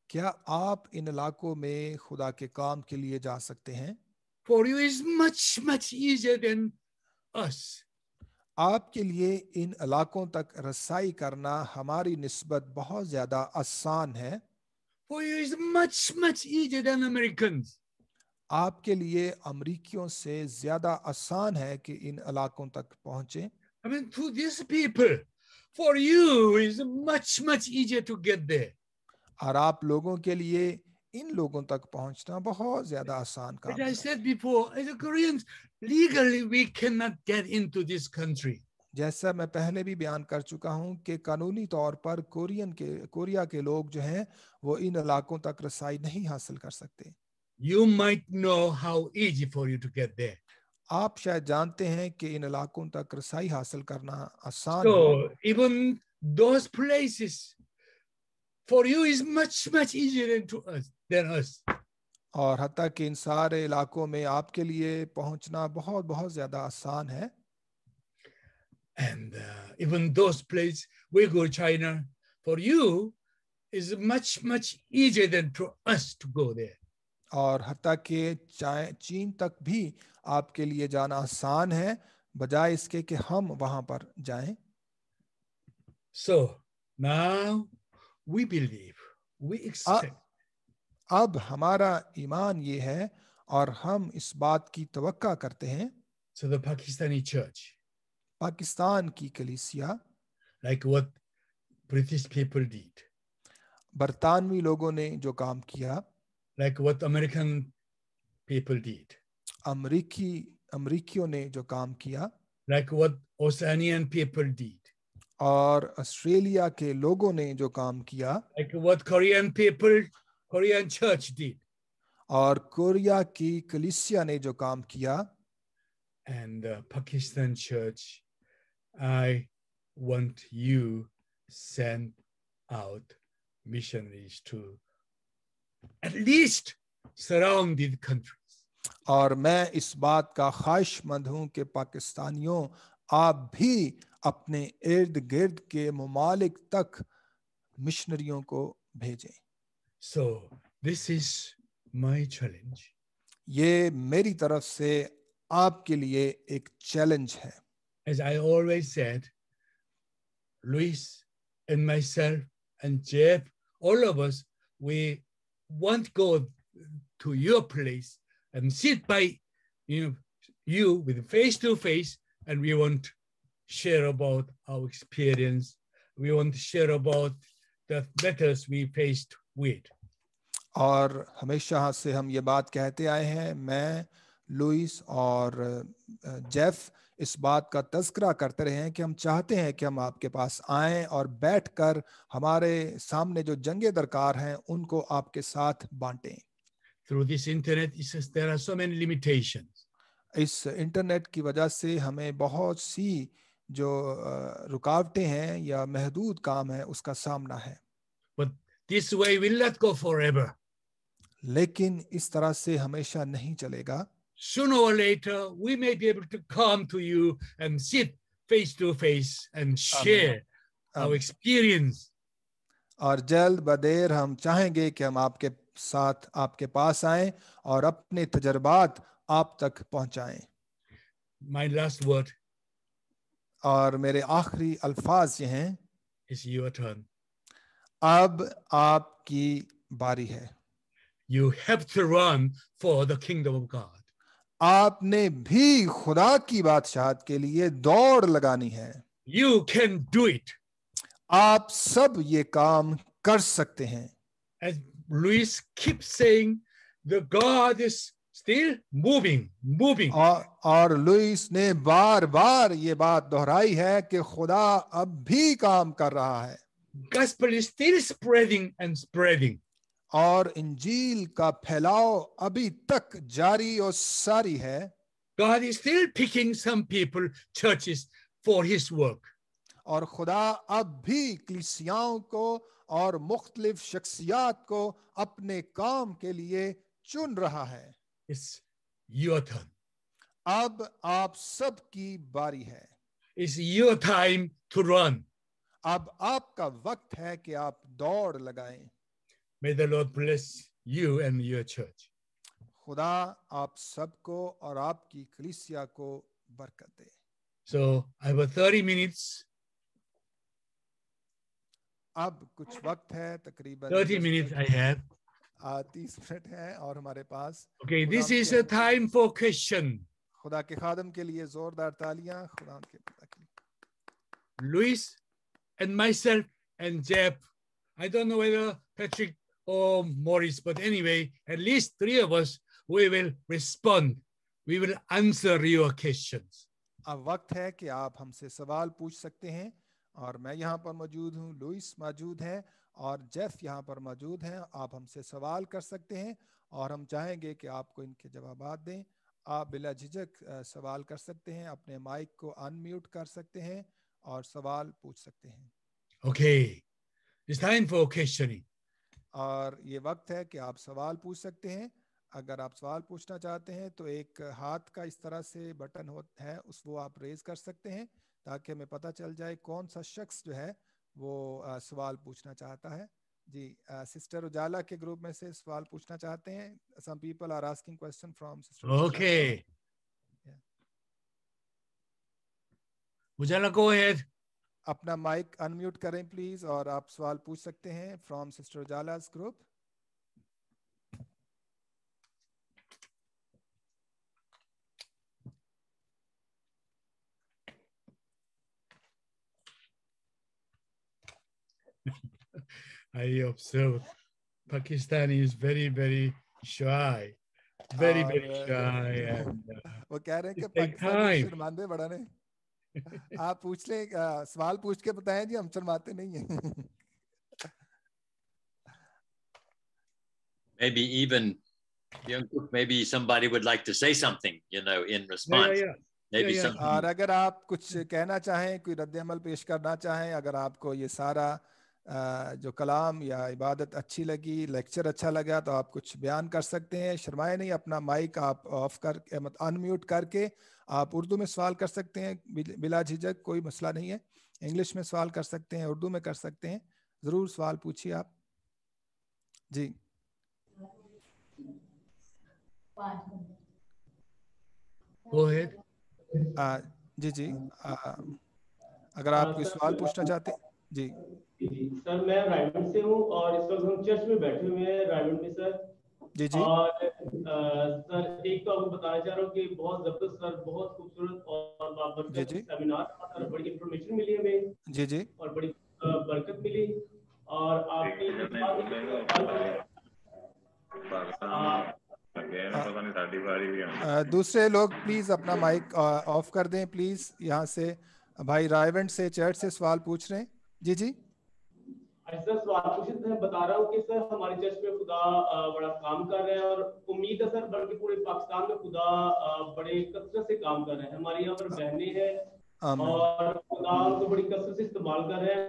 क्या आप इन इलाकों में खुदा के काम के लिए जा सकते हैं For you is much much easier than us. आपके लिए इन इलाकों तक रसाई करना हमारी निस्बत बहुत ज्यादा आसान है For you is much much easier than Americans. आपके लिए अमरीकियों से ज्यादा आसान है कि इन इलाकों तक पहुंचे I mean, through these people, for you is much much easier to get there. और आप लोगों के लिए इन लोगों तक पहुंचना बहुत ज्यादा आसान काम As I said before, as a Koreans, legally we cannot get into this country. जैसा मैं पहले भी बयान कर चुका हूं कि कानूनी तौर पर कोरियन के कोरिया के लोग जो हैं वो इन इलाकों तक रसाई नहीं हासिल कर सकते You might know how easy for you to get there. आप शायद जानते हैं कि इन इलाकों तक रसाई हासिल करना आसान so, even those places for you is much much easier than to us than us और हती कि इन सारे इलाकों में आपके लिए पहुंचना बहुत बहुत ज्यादा आसान है and uh, even those places we go china for you is much much easier than to us to go there और हती कि चीन तक भी आपके लिए जाना आसान है बजाय इसके कि हम वहां पर जाएं so now we believe, we accept अब हमारा ईमान ये है और हम इस बात की तवक्का करते हैं so the Pakistani church. Pakistan ki कलीसिया like what British people did. बर्तानवी लोगों ने जो काम किया like what American people did. अमेरिकी अमेरिकियों ने जो काम किया like what Oceanian people did. और ऑस्ट्रेलिया के लोगों ने जो काम किया like और कोरिया की कलिसिया ने जो काम किया and Pakistan church I want you send out missionaries to at least और मैं इस बात का ख्वाहिशमंद हूं कि पाकिस्तानियों आप भी अपने इर्द गिर्द के ममालिक तक मिशनरियों को भेजें so this is my challenge ये मेरी तरफ से आपके लिए एक चैलेंज है as I always said Luis and my self and Jeff all of us we want go to your place and sit by you, know, you with face to face and we want share about our experience. We want to share about the battles we faced with. और हमेशा से हम ये बात कहते आए हैं मैं लुइस और जेफ इस बात का तस्करा करते रहे हैं कि हम चाहते हैं कि हम आपके पास आएं और बैठकर हमारे सामने जो जंगे दरकार हैं उनको आपके साथ बांटें through this internet is there are so many limitations इस इंटरनेट की वजह से हमें बहुत सी जो रुकावटें हैं या महदूद काम है उसका सामना है But this way will not go forever. लेकिन इस तरह से हमेशा नहीं चलेगा Sooner or later, we may be able to come to you and sit face to face and share Amen. our experience. और जल्द बदेर हम चाहेंगे कि हम आपके साथ आपके पास आए और अपने तजर्बात आप तक पहुंचाएं। My last word और मेरे आखिरी अल्फाज ये हैं इज योर टर्न अब आपकी बारी है you have to run for the kingdom of God आपने भी खुदा की बादशाह के लिए दौड़ लगानी है यू कैन डू इट आप सब ये काम कर सकते हैं as Luis keep God is still moving moving और, और लुइस ने बार बार ये बात दोहराई है कि खुदा अब भी काम कर रहा है gospel is still spreading and spreading और इंजील का फैलाव अभी तक जारी और सारी है God is still picking some people churches for his work और खुदा अब भी कलिसियाओं को और मुख्तलिफ शख्सियात को अपने काम के लिए चुन रहा है It's your turn. अब आप सब की बारी है It's your time to run. अब आपका वक्त है कि आप दौड़ लगाएं May the Lord bless you and your church. खुदा आप सबको और आपकी कलिसिया को बरकत दे So I have 30 minutes, अब कुछ वक्त है तकरीबन 30 minutes I have. तीस मिनट और हमारे पास ओके दिस क्वेश्चन खुदा के खादम के लिए जोरदार तालियां खुदा के Luis and my self and जेप I don't know whether Patrick अब वक्त है कि आप हमसे सवाल पूछ सकते हैं और मैं यहाँ पर मौजूद हूँ लुइस मौजूद है और जेफ यहाँ पर मौजूद हैं आप हमसे सवाल कर सकते हैं और हम चाहेंगे कि आपको इनके जवाब दें आप बिला झिझक सवाल कर सकते हैं अपने माइक को अनम्यूट कर सकते हैं और सवाल पूछ सकते हैं okay it's time for questioning और ये वक्त है कि आप सवाल पूछ सकते हैं अगर आप सवाल पूछना चाहते हैं तो एक हाथ का इस तरह से बटन हो है उस वो आप रेज कर सकते हैं ताकि हमें पता चल जाए कौन सा शख्स जो है वो आ, सवाल पूछना चाहता है जी आ, सिस्टर उजाला के ग्रुप में से सवाल पूछना चाहते हैं some people are asking question from sister okay Ujala go ahead अपना माइक अनम्यूट करें प्लीज और आप सवाल पूछ सकते हैं from sister Ujala's group I observe Pakistan is very, very shy. Very, very shy. वो कह रहे हैं कि पाकिस्तानी शर्मांदे बढ़ाने आप पूछ ले सवाल पूछ के बताएं जी हम शर्माते नहीं हैं maybe even young maybe somebody would like to say something you know in response yeah, yeah. Maybe yeah, yeah. और अगर आप कुछ कहना चाहें कोई रद्द अमल पेश करना चाहें अगर आपको ये सारा जो कलाम या इबादत अच्छी लगी लेक्चर अच्छा लगा तो आप कुछ बयान कर सकते हैं शर्माए नहीं अपना माइक आप ऑफ कर अनम्यूट करके आप उर्दू में सवाल कर सकते हैं बिला झिझक कोई मसला नहीं है इंग्लिश में सवाल कर सकते हैं उर्दू में कर सकते हैं ज़रूर सवाल पूछिए आप जी वो है आ, जी जी आ, अगर आप कोई सवाल पूछना चाहते जी सर मैं रायमंड से हूँ और इस वक्त हम चर्च में बैठे हुए हैं रायमंड में सर जी जी और आ, सर एक तो आपको बताना चाह रहा हूँ कि बहुत जबरदस्त सर बहुत खूबसूरत और सेमिनार सर बड़ी मिली हमें जी जी और बड़ी बरकत मिली और दूसरे लोग प्लीज अपना माइक ऑफ कर दें प्लीज यहाँ से भाई रायवंड से चर्च से सवाल पूछ रहे हैं जी जी सवाल क्वेश्चन बता रहा हूँ कि सर हमारे चर्च में खुदा बड़ा काम कर रहे हैं और उम्मीद है सर बल्कि पूरे पाकिस्तान में खुदा बड़े कसरत से काम कर रहे हैं हमारे यहाँ पर बहने हैं और खुदा उनको बड़ी कसरत से इस्तेमाल कर रहे हैं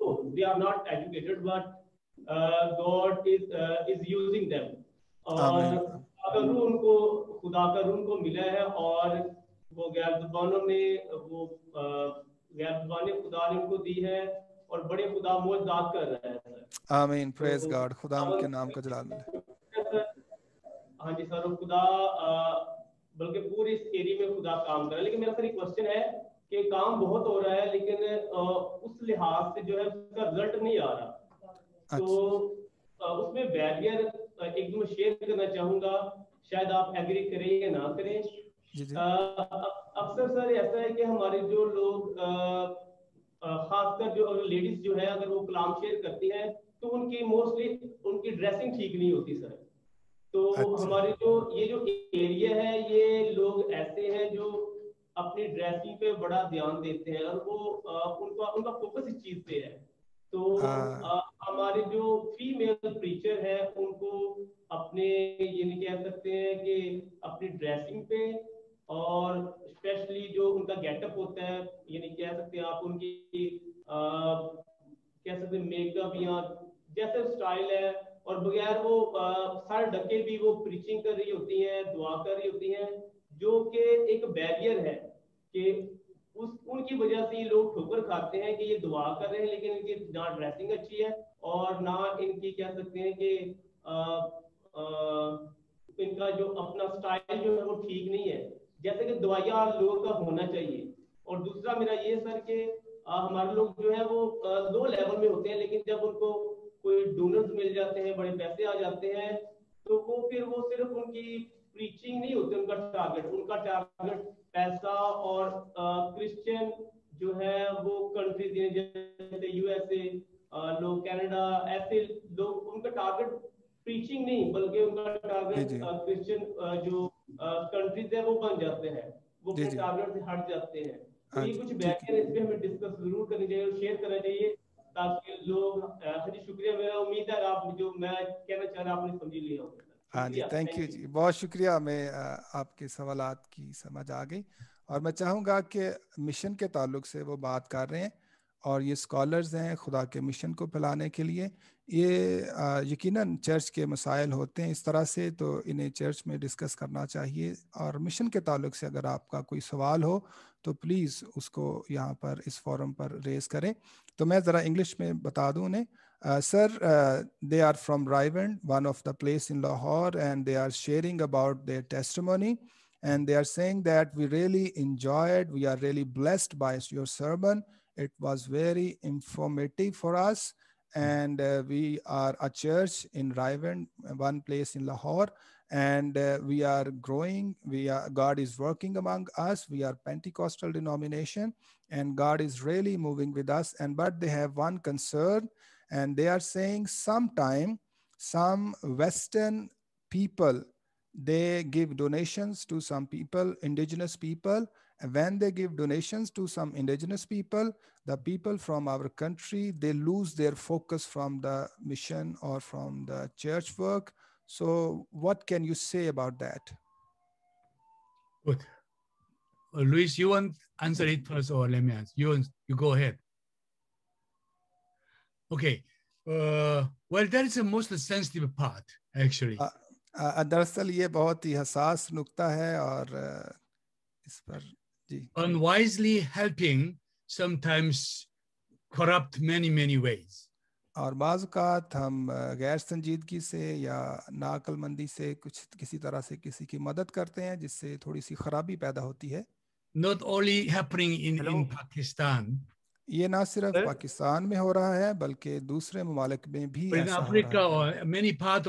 तो they are not educated but God is is using them और करूँ उनको खुदा का रूम मिला है और वो गैर जुबानों में वो गैर जुबानें खुदा ने उनको दी है और बड़े खुदा मोजदाद कर रहा है सर आमीन प्रेज तो गॉड खुदा के नाम का जलाल मिले हां जी सर खुदा बल्कि पूरी इस एरिया में खुदा काम कर रहा है लेकिन मेरा सर एक क्वेश्चन है कि काम बहुत हो रहा है लेकिन उस लिहाज से जो है उसका रिजल्ट नहीं आ रहा अच्छा। तो उसमें बैरियर एक दो शेयर करना चाहूंगा शायद आप एग्री करें या ना करें अक्सर सर ऐसा है कि हमारे जो लोग खासकर जो लेडीज जो है अगर वो कलाम शेयर करती हैं तो उनकी मोस्टली उनकी ड्रेसिंग ठीक नहीं होती सर तो अच्छा। हमारे जो ये जो एरिया है ये लोग ऐसे हैं जो अपनी ड्रेसिंग पे बड़ा ध्यान देते हैं और वो उनका उनका फोकस इस चीज पे है तो हाँ। हमारे जो फीमेल प्रीचर है उनको अपने ये नहीं कह सकते हैं कि अपनी ड्रेसिंग पे और स्पेशली जो उनका गेटअप होता है यानी कह सकते हैं आप उनकी कह सकते हैं मेकअप या जैसे स्टाइल है और बगैर वो सर ढके भी वो प्रीचिंग कर रही होती हैं दुआ कर रही होती हैं जो कि एक बैरियर है कि उस उनकी वजह से ये लोग ठोकर खाते हैं कि ये दुआ कर रहे हैं लेकिन इनकी ना ड्रेसिंग अच्छी है और ना इनकी कह सकते हैं कि इनका जो अपना स्टाइल जो है वो ठीक नहीं है जैसे कि दवाइयाँ लोगों का होना चाहिए और दूसरा मेरा ये सर कि हमारे लोग जो है वो लो लेवल में होते हैं लेकिन जब उनको कोई डोनर्स मिल जाते हैं बड़े पैसे आ जाते हैं तो वो फिर वो सिर्फ उनकी प्रीचिंग नहीं होती उनका टारगेट उनका टारगेट पैसा और क्रिश्चियन जो है वो कंट्रीज जैसे यूएसए लोग कनाडा ऐसे लोग उनका टारगेट प्रीचिंग नहीं बल्कि उनका टारगेट क्रिश्चियन जो कंट्रीज है वो बन जाते हैं वो अपने टारगेट से हट जाते हैं तो हाँ ये कुछ बैकर इस पे हमें डिस्कस जरूर करनी चाहिए और शेयर करना चाहिए ताकि लोग हाजी शुक्रिया मेरा उम्मीद है आप जो मैं कहना चाह रहा आपने समझ लिया होगा हाँ जी थैंक यू जी बहुत शुक्रिया मैं आपके सवाल की समझ आ गई और मैं चाहूँगा कि मिशन के ताल्लुक से वो बात कर रहे हैं और ये स्कॉलर्स हैं खुदा के मिशन को फैलाने के लिए ये यकीनन चर्च के मसाइल होते हैं इस तरह से तो इन्हें चर्च में डिस्कस करना चाहिए और मिशन के ताल्लुक से अगर आपका कोई सवाल हो तो प्लीज़ उसको यहाँ पर इस फोरम पर रेज करें तो मैं ज़रा इंग्लिश में बता दूँ उन्हें sir they are from Raiwind one of the place in Lahore and they are sharing about their testimony and they are saying that we really enjoyed we are really blessed by your sermon It was very informative for us. Hmm. And uh, we are a church in Raivan, one place in Lahore, and uh, we are growing. We are God is working among us. We are Pentecostal denomination, and God is really moving with us. And but they have one concern, and they are saying sometime some Western people they give donations to some people, indigenous people, when they give donations to some indigenous people the people from our country they lose their focus from the mission or from the church work so what can you say about that good well, uh, luis you want answer it first or let me answer you you go ahead okay uh, well that is the most sensitive part actually uh, uh दरअसल ये बहुत ही हसास नुक्ता है और uh, इस पर unwisely helping sometimes corrupt many many ways और बाज़ात हम गैर संजीदगी से या नाकलमंदी से कुछ किसी तरह से किसी की मदद करते हैं जिससे थोड़ी सी खराबी पैदा होती है not only happening in in Pakistan ये ना सिर्फ पाकिस्तान में हो रहा है बल्कि दूसरे ममालिक में भी अफ्रीका और मेनी पार्ट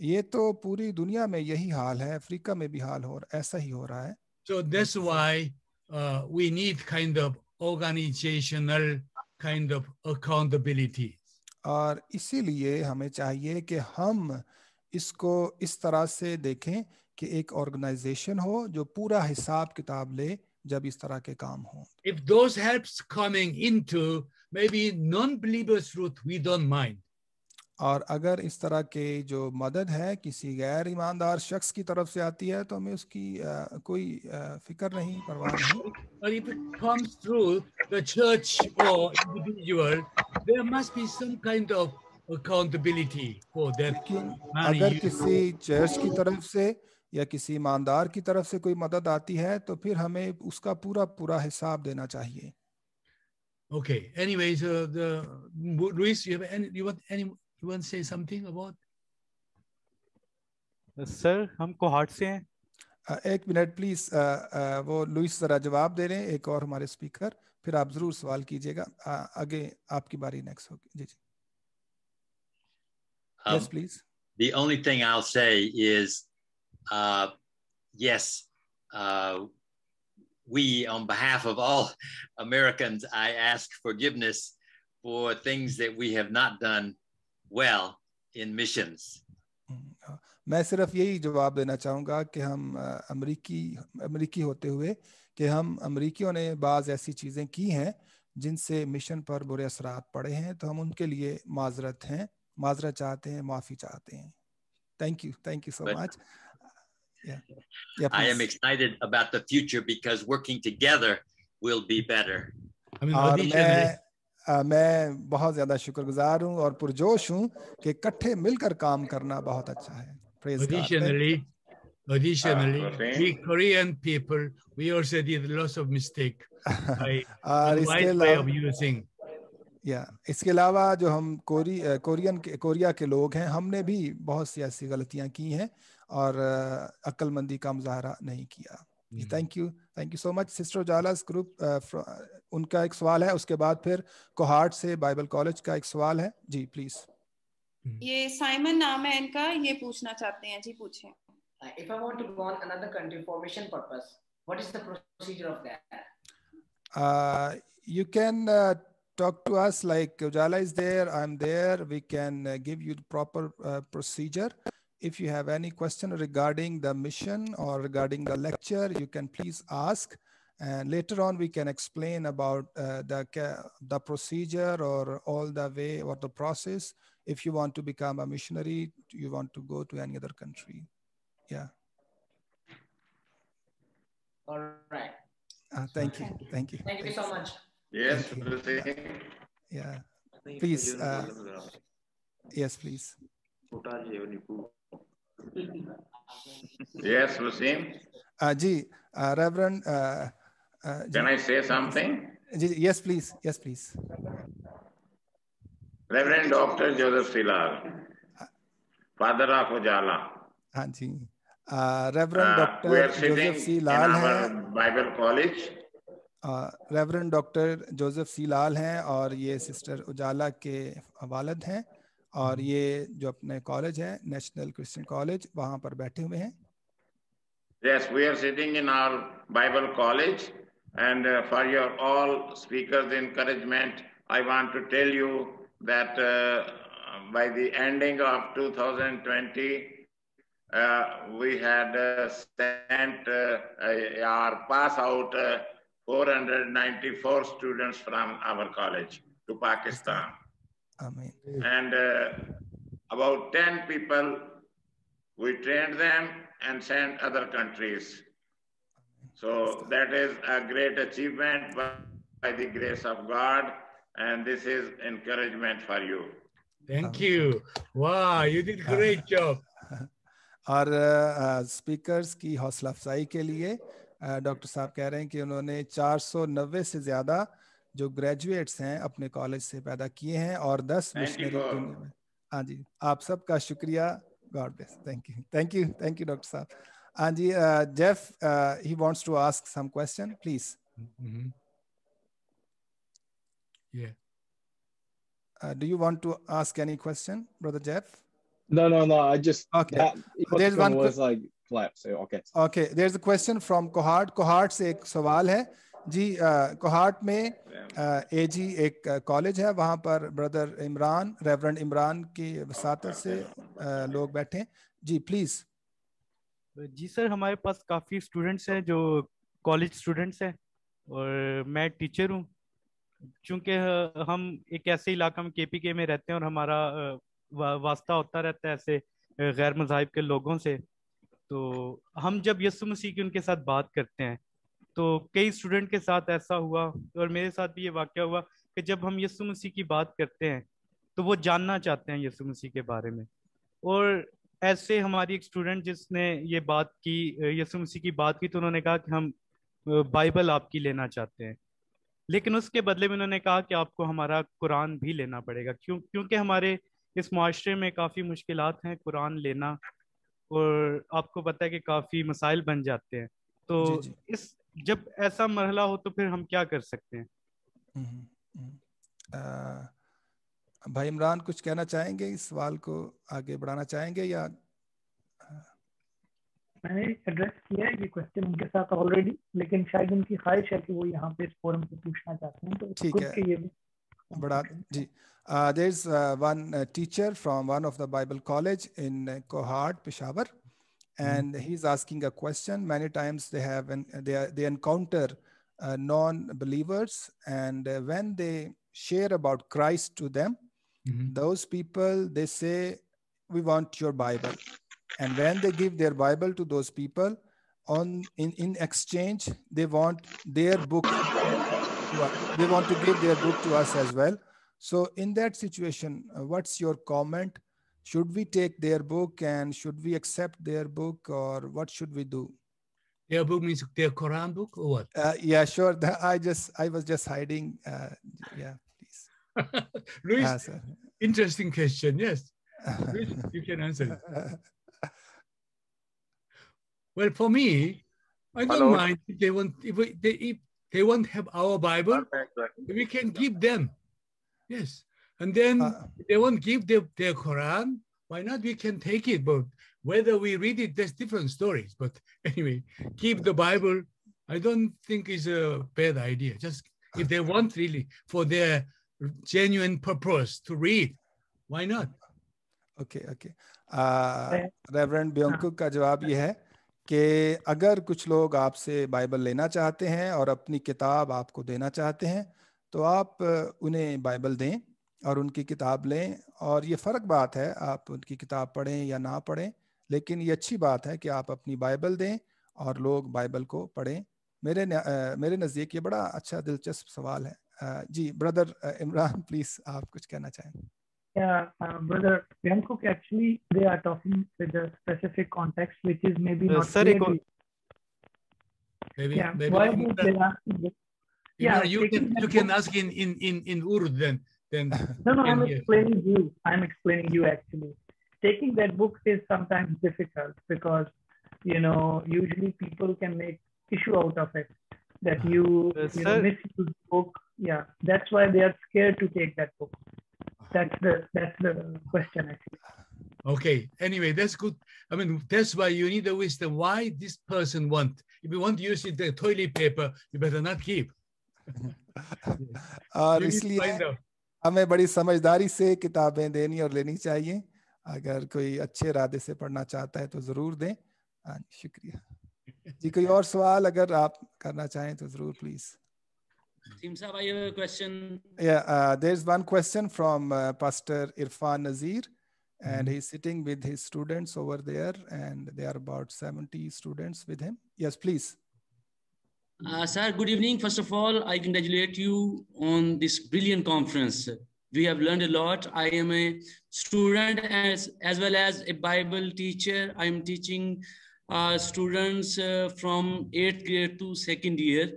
ये तो पूरी दुनिया में यही हाल है अफ्रीका में भी हाल हो ऐसा ही हो रहा है So that's why uh, we need kind of organizational kind of accountability. और इसीलिए हमें चाहिए कि हम इसको इस तरह से देखें कि एक ऑर्गेनाइजेशन हो जो पूरा हिसाब किताब ले जब इस तरह के काम हो if those helps coming into may be non believers truth we don't mind और अगर इस तरह के जो मदद है किसी गैर ईमानदार शख्स की तरफ से आती है तो हमें उसकी आ, कोई आ, फिकर नहीं परवाह नहीं और if it comes through the church और individual there must be some kind of accountability for their अगर किसी चर्च की तरफ से या किसी ईमानदार की तरफ से कोई मदद आती है तो फिर हमें उसका पूरा पूरा हिसाब देना चाहिए okay anyways the Luis you have any you want any You want to say something about? Sir हम कोहाट से हैं uh, एक मिनट प्लीज uh, uh, वो लुइस जरा जवाब दे रहे हैं एक और हमारे स्पीकर फिर आप जरूर सवाल कीजिएगा आगे आपकी बारी नेक्स्ट होगी जी जी um, yes please the only thing i'll say is yes we on behalf of all americans i ask forgiveness for things that we have not done well in missions. मैं सिर्फ यही जवाब देना चाहूँगा कि हम अमरीकी अमरीकी होते हुए कि हम अमरीकियों ने बाज़ ऐसी चीज़ें की हैं जिनसे मिशन पर बुरे असरात पड़े हैं तो हम उनके लिए माजरत हैं माजरत चाहते हैं माफ़ी चाहते हैं thank you thank you so much Yeah. yeah I am excited about the future because working together will be better. I mean, और मैं मैं बहुत ज्यादा शुक्रगुजार हूँ और पुरजोश हूँ कि इकट्ठे मिलकर काम करना बहुत अच्छा है हाँ, तो इसके अलावा जो हम कोरियन कोरिया के लोग हैं हमने भी बहुत सी ऐसी गलतियां की हैं और अक्लमंदी का मुजाहरा नहीं किया thank you thank you so much sister Ujala's group उनका एक सवाल है उसके बाद फिर कोहार्ट से बाइबल कॉलेज का एक सवाल है जी प्लीज हम्म। ये साइमन नाम है इनका ये पूछना चाहते हैं जी पूछे you can talk to us like Ujala is there I am there we can give you proper procedure If you have any question regarding the mission or regarding the lecture, you can please ask. And later on, we can explain about uh, the, the procedure or all the way or the process. If you want to become a missionary, you want to go to any other country. Yeah. All right. Uh, thank you. Thank you. Thank you so much. Yes. Yeah. Please. Uh, yes, please. Yes, Vasim. Uh, ji, uh, Reverend. Uh, uh, Can I say something? Ji, yes, please. Yes, please. Reverend Dr. Joseph Silal, father of Ujala. हाँ जी reverend doctor Joseph C Lal हैं Bible college reverend doctor Joseph C Lal हैं और ये sister उजाला के वालद हैं और हम्म। ये जो अपने कॉलेज है नेशनल क्रिश्चियन कॉलेज वहां पर बैठे हुए हैं yes we are sitting in our Bible college and for your all speakers encouragement I want to tell you that by the ending of 2020 we had sent or pass out 494 students from our college to Pakistan Amen. And uh, about 10 people, we trained them and sent other countries. So that is a great achievement by the grace of God. And this is encouragement for you. Thank you. Wow, you did great job. और speakers uh, की हौसला अफजाई के लिए doctor uh, साहब कह रहे हैं कि उन्होंने 490 से ज़्यादा जो ग्रेजुएट्स हैं अपने कॉलेज से पैदा किए हैं और दस मिशनरी दुनिया में हाँ जी आप सबका शुक्रिया God bless thank you thank you thank you doctor साहब हाँ जी Jeff he wants to ask some question please Uh, do you want to ask any question, Brother Jeff? No, no, no. I just okay. That, There's one was like collapse. So, okay. Okay. There's a question from Kohart. Kohart से एक सवाल है. जी कोहाट में ए जी एक college है वहाँ पर brother Imran reverend Imran की वसात से लोग बैठे हैं जी प्लीज जी सर हमारे पास काफ़ी स्टूडेंट्स हैं जो कॉलेज स्टूडेंट्स हैं और मैं टीचर हूँ चूंकि हम एक ऐसे इलाका में केपीके में रहते हैं और हमारा वास्ता होता रहता है ऐसे गैर मजाहब के लोगों से तो हम जब यसु मसीह की उनके साथ बात करते हैं तो कई स्टूडेंट के साथ ऐसा हुआ और मेरे साथ भी ये वाक्य हुआ कि जब हम यसु मसीह की बात करते हैं तो वो जानना चाहते हैं यसु मसीह के बारे में और ऐसे हमारी एक स्टूडेंट जिसने ये बात की यसु मसीह की बात की तो उन्होंने कहा कि हम बाइबल आपकी लेना चाहते हैं लेकिन उसके बदले में उन्होंने कहा कि आपको हमारा कुरान भी लेना पड़ेगा क्यों क्योंकि हमारे इस माशरे में काफ़ी मुश्किल हैं कुरान लेना और आपको पता है कि काफ़ी मसाइल बन जाते हैं तो जी जी। इस जब ऐसा मरहला हो तो फिर हम क्या कर सकते हैं हम्म, हम्म। आ, भाई इमरान कुछ कहना चाहेंगे इस सवाल को आगे बढ़ाना चाहेंगे या मैंने एड्रेस किया है ये क्वेश्चन उनके साथ ऑलरेडी लेकिन शायद उनकी ख्वाहिश है कि वो यहाँ पे इस फोरम पे पूछना चाहते हैं तो ठीक है ये बड़ा जी there is one teacher from one of the Bible college in Kohat Peshawar Hmm. and mm he's asking a question many times they have and they they encounter uh, non-believers and uh, when they share about christ to them mm-hmm. those people they say we want your bible and when they give their bible to those people on in, in exchange they want their book they want to give their book to us as well so in that situation uh, what's your comment should we take their book and should we accept their book or what should we do their book means their quran book or what uh, yeah sure i just i was just hiding uh, yeah please Luis, ah, interesting question yes Luis, you can answer well for me i don't Hello. mind if they want if, we, they, if they want to have our bible we can give them yes and then uh, they won't give the, their Quran. Why not? We can take it, but whether we read it, there's different stories. But anyway, keep the Bible. I don't think it's a bad idea. Just if they want really for their genuine purpose to read, why not? Okay, okay. Uh, Reverend ब्योंकुक का जवाब यह है कि अगर कुछ लोग आपसे बाइबल लेना चाहते हैं और अपनी किताब आपको देना चाहते हैं तो आप उन्हें और उनकी किताब लें और ये फ़र्क बात है आप उनकी किताब पढ़ें या ना पढ़ें लेकिन ये अच्छी बात है कि आप अपनी बाइबल दें और लोग बाइबल को पढ़ें मेरे न, आ, मेरे नज़दीक ये बड़ा अच्छा दिलचस्प सवाल है आ, जी ब्रदर इमरान प्लीज़ आप कुछ कहना चाहें Yeah, uh, brother Graham Cook actually they are talking with a specific context which is maybe uh, not sorry, clear. Maybe, yeah, maybe why would they ask this? Yeah, you can you can ask in in in in Urdu then. then no, no, I'm explaining you. I'm explaining you actually. Taking that book is sometimes difficult because you know usually people can make issue out of it that ah, you, yes, you know, misuse book. Yeah, that's why they are scared to take that book. That's the that's the question actually. Okay. Anyway, that's good. I mean, that's why you need the wisdom. Why this person want? If you want to use it, the toilet paper, you better not keep. uh, you हमें बड़ी समझदारी से किताबें देनी और लेनी चाहिए अगर कोई अच्छे इरादे से पढ़ना चाहता है तो जरूर दें हाँ शुक्रिया जी कोई और सवाल अगर आप करना चाहें तो जरूर please students over there and they are about seventy students please Uh, sir, good evening. First of all, I congratulate you on this brilliant conference. We have learned a lot. I am a student as, as well as a Bible teacher. I'm teaching uh, students uh, from eighth grade to second year.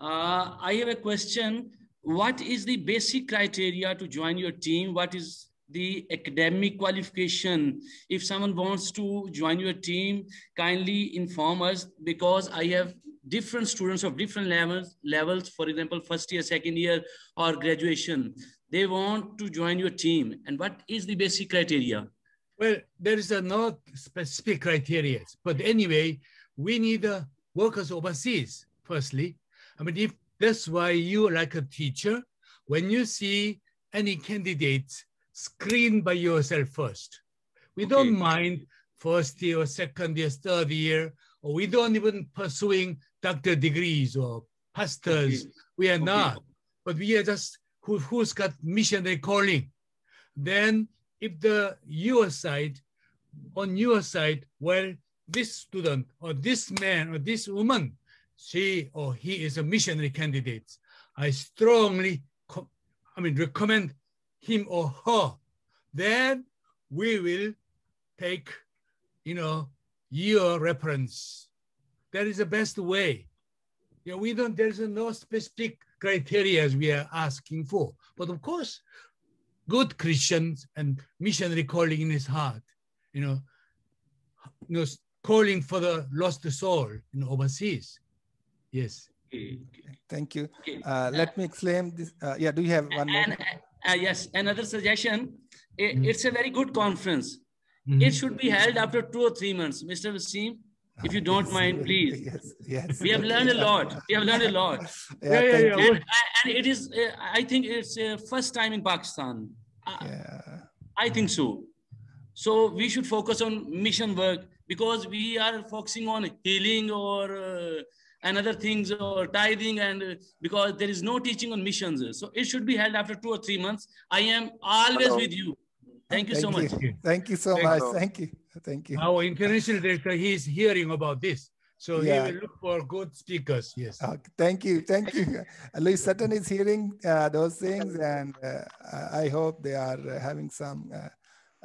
Uh, I have a question. What is the basic criteria to join your team? What is the academic qualification. If someone wants to join your team, kindly inform us because I have different students of different levels, levels, for example, first year, second year, or graduation. They want to join your team. And what is the basic criteria? Well, there is a not specific criteria, but anyway, we need uh, workers overseas, firstly. I mean, if that's why you like a teacher, when you see any candidates screened by yourself first. We okay. don't mind first year, second year, third year, or we don't even pursuing doctor degrees or pastors. Okay. We are okay. not, but we are just who, who's got missionary calling. Then if the your side, on your side, well, this student or this man or this woman, she or he is a missionary candidate. I strongly, I mean, recommend him or her, then we will take, you know, your reference. That is the best way. You know, we don't, there's no specific criteria we are asking for. But of course, good Christians and missionary calling in his heart, you know, you know calling for the lost soul in overseas. Yes. Thank you. Uh, let me explain this. Uh, yeah, do you have one more? And, uh, uh, yes, another suggestion. It, mm. It's a very good conference. Mm. It should be held after two or three months. Mr. Vaseem, if you don't yes. mind, please. Yes, yes. We have learned a lot. We have learned a lot. yeah, yeah, yeah, and, uh, and, it is, uh, I think it's uh, first time in Pakistan. Uh, yeah. I think so. So we should focus on mission work because we are focusing on healing or uh, and other things or uh, tithing and uh, because there is no teaching on missions so it should be held after two or three months i am always Hello. with you thank you thank so you. much thank you so thank much you. thank you thank you our international director he is hearing about this so yeah. he will look for good speakers yes uh, thank you thank you louis sutton is hearing uh, those things and uh, i hope they are having some uh,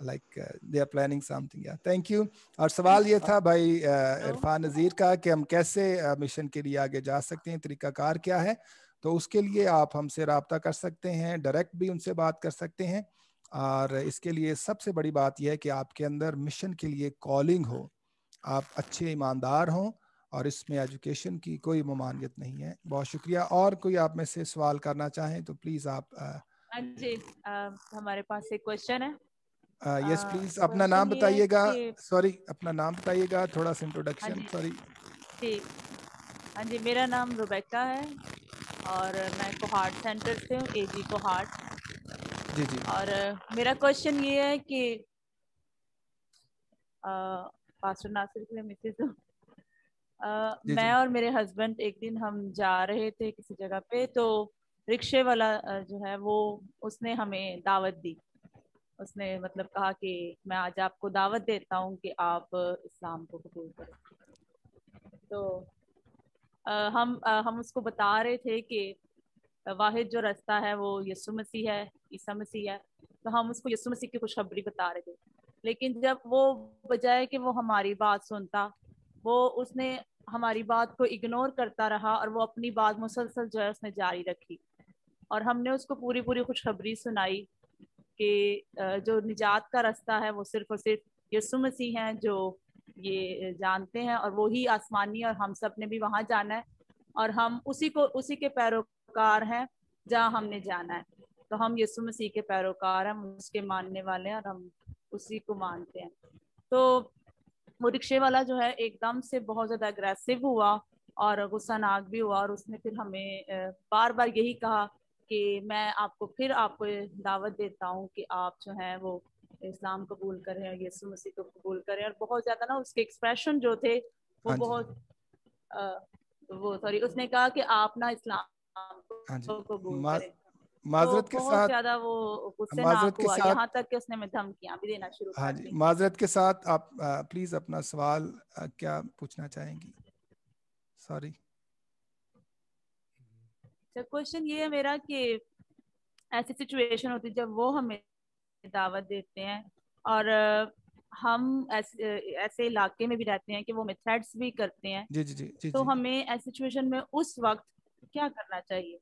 like they are planning something या thank you और सवाल ये था भाई uh, Irfan नज़ीर का कि हम कैसे मिशन uh, के लिए आगे जा सकते हैं तरीकाकार क्या है तो उसके लिए आप हमसे रबता कर सकते हैं डायरेक्ट भी उनसे बात कर सकते हैं और इसके लिए सबसे बड़ी बात यह है कि आपके अंदर मिशन के लिए कॉलिंग हो आप अच्छे ईमानदार हों और इसमें एजुकेशन की कोई ममानियत नहीं है बहुत शुक्रिया और कोई आप में से सवाल करना चाहें तो प्लीज़ आप आ... Uh, हाँ जी आ, हमारे पास एक क्वेश्चन है Uh, uh, यस प्लीज अपना नाम बताइएगा सॉरी अपना नाम बताइएगा थोड़ा सा इंट्रोडक्शन सॉरी ठीक हाँ जी मेरा नाम रुबेका है और मैं कोहाट सेंटर से हूँ ए जी कोहाट जी जी और मेरा क्वेश्चन ये है कि पास्टर नासिर के लिए मिसेज हूँ मैं और मेरे हस्बैंड एक दिन हम जा रहे थे किसी जगह पे तो रिक्शे वाला जो है वो उसने हमें दावत दी उसने मतलब कहा कि मैं आज आपको दावत देता हूँ कि आप इस्लाम को कबूल करो तो आ, हम आ, हम उसको बता रहे थे कि वाहिद जो रास्ता है वो यसु मसीह है ईसा मसीह है तो हम उसको यसु मसीह की खुशखबरी बता रहे थे लेकिन जब वो बजाय कि वो हमारी बात सुनता वो उसने हमारी बात को इग्नोर करता रहा और वो अपनी बात मुसलसल जो है उसने जारी रखी और हमने उसको पूरी पूरी खुशखबरी सुनाई कि जो निजात का रास्ता है वो सिर्फ और सिर्फ यसु मसीह हैं जो ये जानते हैं और वो ही आसमानी और हम सब ने भी वहाँ जाना है और हम उसी को उसी के पैरोकार हैं जहाँ हमने जाना है तो हम यसु मसीह के पैरोकार हैं उसके मानने वाले हैं और हम उसी को मानते हैं तो वो रिक्शे वाला जो है एकदम से बहुत ज़्यादा अग्रेसिव हुआ और गुस्सा नाक भी हुआ और उसने फिर हमें बार बार यही कहा कि मैं आपको फिर आपको दावत देता हूँ कि आप जो है वो इस्लाम कबूल करें और मसीह को कबूल करें और बहुत ज़्यादा ना उसके एक्सप्रेशन जो थे वो हाँ बहुत आ, वो सॉरी उसने कहा कि आप ना इस्लाम हाँ माजरत तो के साथ वो माजरत के साथ यहाँ तक कि उसने मैं भी देना शुरू हाँ जी माजरत के साथ आप प्लीज अपना सवाल क्या पूछना चाहेंगी सॉरी अच्छा क्वेश्चन ये है मेरा कि ऐसी सिचुएशन होती है जब वो हमें दावत देते हैं और हम ऐसे ऐसे इलाके में भी रहते हैं कि वो हमें थ्रेट्स भी करते हैं जी जी जी, जी तो हमें ऐसी सिचुएशन में उस वक्त क्या करना चाहिए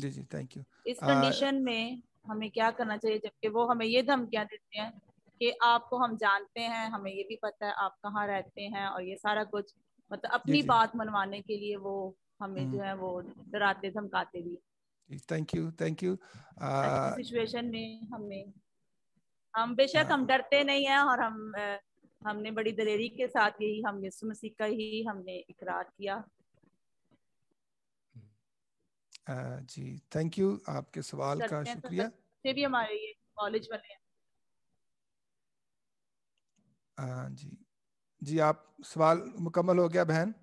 जी जी थैंक यू इस कंडीशन आ... में हमें क्या करना चाहिए जबकि वो हमें ये धमकियां देते हैं कि आपको हम जानते हैं हमें ये भी पता है आप कहाँ रहते हैं और ये सारा कुछ मतलब अपनी जी, बात मनवाने के लिए वो हमें हम्म। जो है वो डराते धमकाते भी thank you thank you situation में हमें हम बेशक हाँ। हम डरते नहीं है और हम हमने बड़ी दलेरी के साथ यही हम यीशु मसीह का ही हमने इकरार किया जी थैंक यू आपके सवाल का शुक्रिया से भी हमारे ये कॉलेज वाले हैं जी जी आप सवाल मुकम्मल हो गया बहन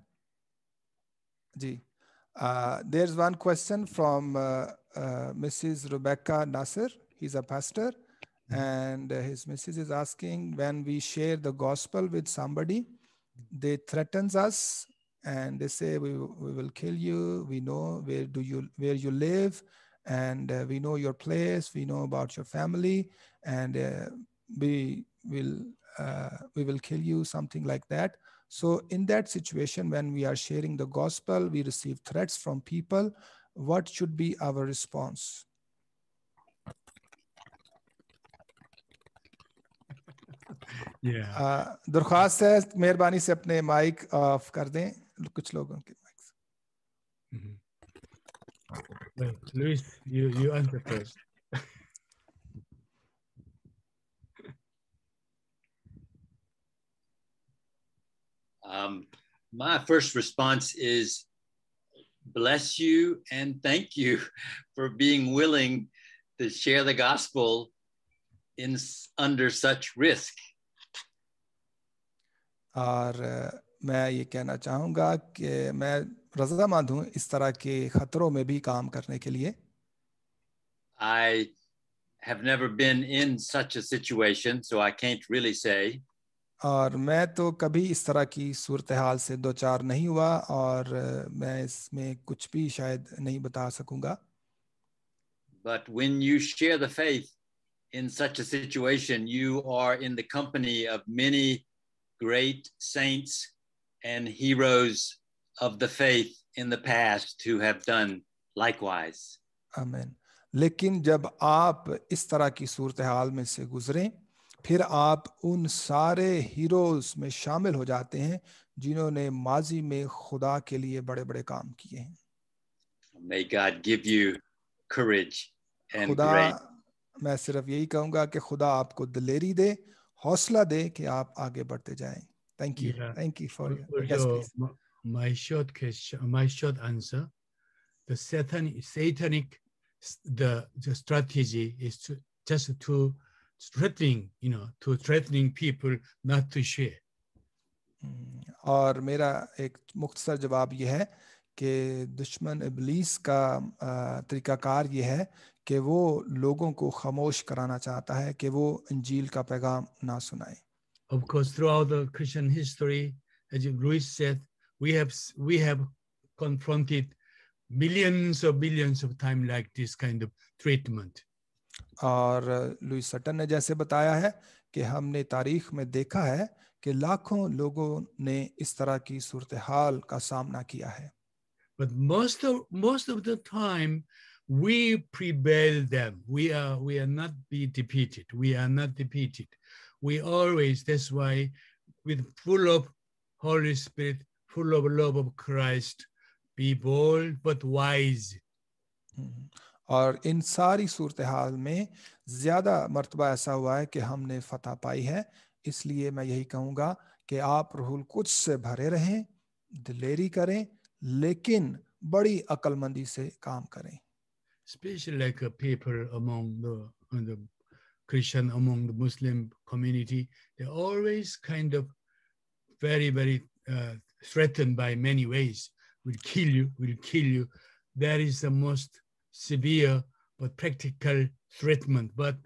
Ji. Uh, there's one question from uh, uh Mrs. Rebecca Nasser. He's a pastor. Hmm. And uh, his missus is asking when we share the gospel with somebody, they threatens us and they say we, we will kill you we know where do you where you live and uh, we know your place we know about your family and uh, we will uh, we will kill you something like that so, in that situation, when we are sharing the gospel, we receive threats from people. What should be our response? दरख्वास्त है मेहरबानी से अपने mic off कर दें कुछ लोगों के mic Luis, you, you answer first. Um, my first response is bless you and thank you for being willing to share the gospel in under such risk. और uh, मैं ये कहना चाहूँगा कि मैं रजामंद हूँ इस तरह के खतरों में भी काम करने के लिए I have never been in such a situation, so I can't really say. और मैं तो कभी इस तरह की सूरत हाल से दो चार नहीं हुआ और मैं इसमें कुछ भी शायद नहीं बता सकूंगा but when you share in such situation you are in the of many great saints and heroes of the faith in the past have done likewise amen लेकिन जब आप इस तरह की सूरत हाल में से गुजरें फिर आप उन सारे हीरोज में शामिल हो जाते हैं जिन्होंने माजी में खुदा के लिए बड़े बड़े काम किए हैं खुदा मैं सिर्फ यही कहूंगा कि खुदा आपको दिलेरी दे हौसला दे कि आप आगे बढ़ते जाए thank you thank you for my short question my short answer the Satan satanic the threatening, you know, to threatening people not to share. Hmm. और मेरा एक मुख्तसर जवाब यह है कि दुश्मन इबलीस का तरीकाकार यह है कि वो लोगों को खामोश कराना चाहता है कि वो इंजील का पैगाम ना सुनाए Of course, throughout the Christian history, as Luis said, we have we have confronted millions and millions of times like this kind of treatment. और लुई सटन ने जैसे बताया है कि हमने तारीख में देखा है कि लाखों लोगों ने इस तरह की सूरत हाल का सामना किया है But most of most of the time, we prevail them. We are we are not be defeated. We are not defeated. We always that's why, with full of Holy Spirit, full of love of Christ, be bold but wise. और इन सारी सूरत हाल में ज़्यादा मरतबा ऐसा हुआ है कि हमने फतह पाई है इसलिए मैं यही कहूँगा कि आप रहुल कुछ से भरे रहें दिलेरी करें लेकिन बड़ी अक्लमंदी से काम करें Especially like people among the, the Christian, among the Muslim community, they're always kind of very, very uh, threatened by many ways. Will kill you, will kill you. That is the most severe but practical treatment. But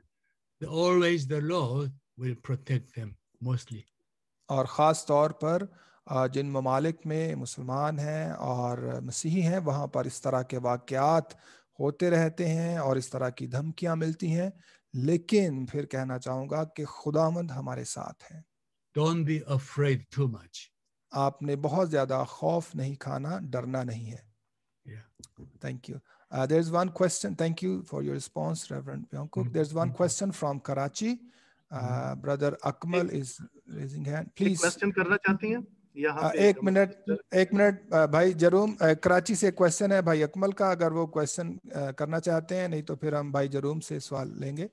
the, always the law will protect them mostly. और ख़ास तौर पर जिन ममालिक में मुसलमान हैं और मसीही हैं वहाँ पर इस तरह के वाक़ात होते रहते हैं और इस तरह की धमकियाँ मिलती हैं लेकिन फिर कहना चाहूँगा कि खुदामंद हमारे साथ हैं Don't be afraid too much. आपने बहुत ज़्यादा खौफ नहीं खाना डरना नहीं है thank yeah. You Uh, there's one question. Thank you for your response, Reverend Pyongkuk. Mm-hmm. There's one mm-hmm. question from Karachi. Uh, mm-hmm. brother Akmal hey. is raising hand. Please. Question करना चाहती हैं? यहाँ एक minute एक minute भाई जरूम कराची से question है भाई अकमल का अगर वो क्वेश्चन करना चाहते हैं नहीं तो फिर हम भाई जरूम से सवाल लेंगे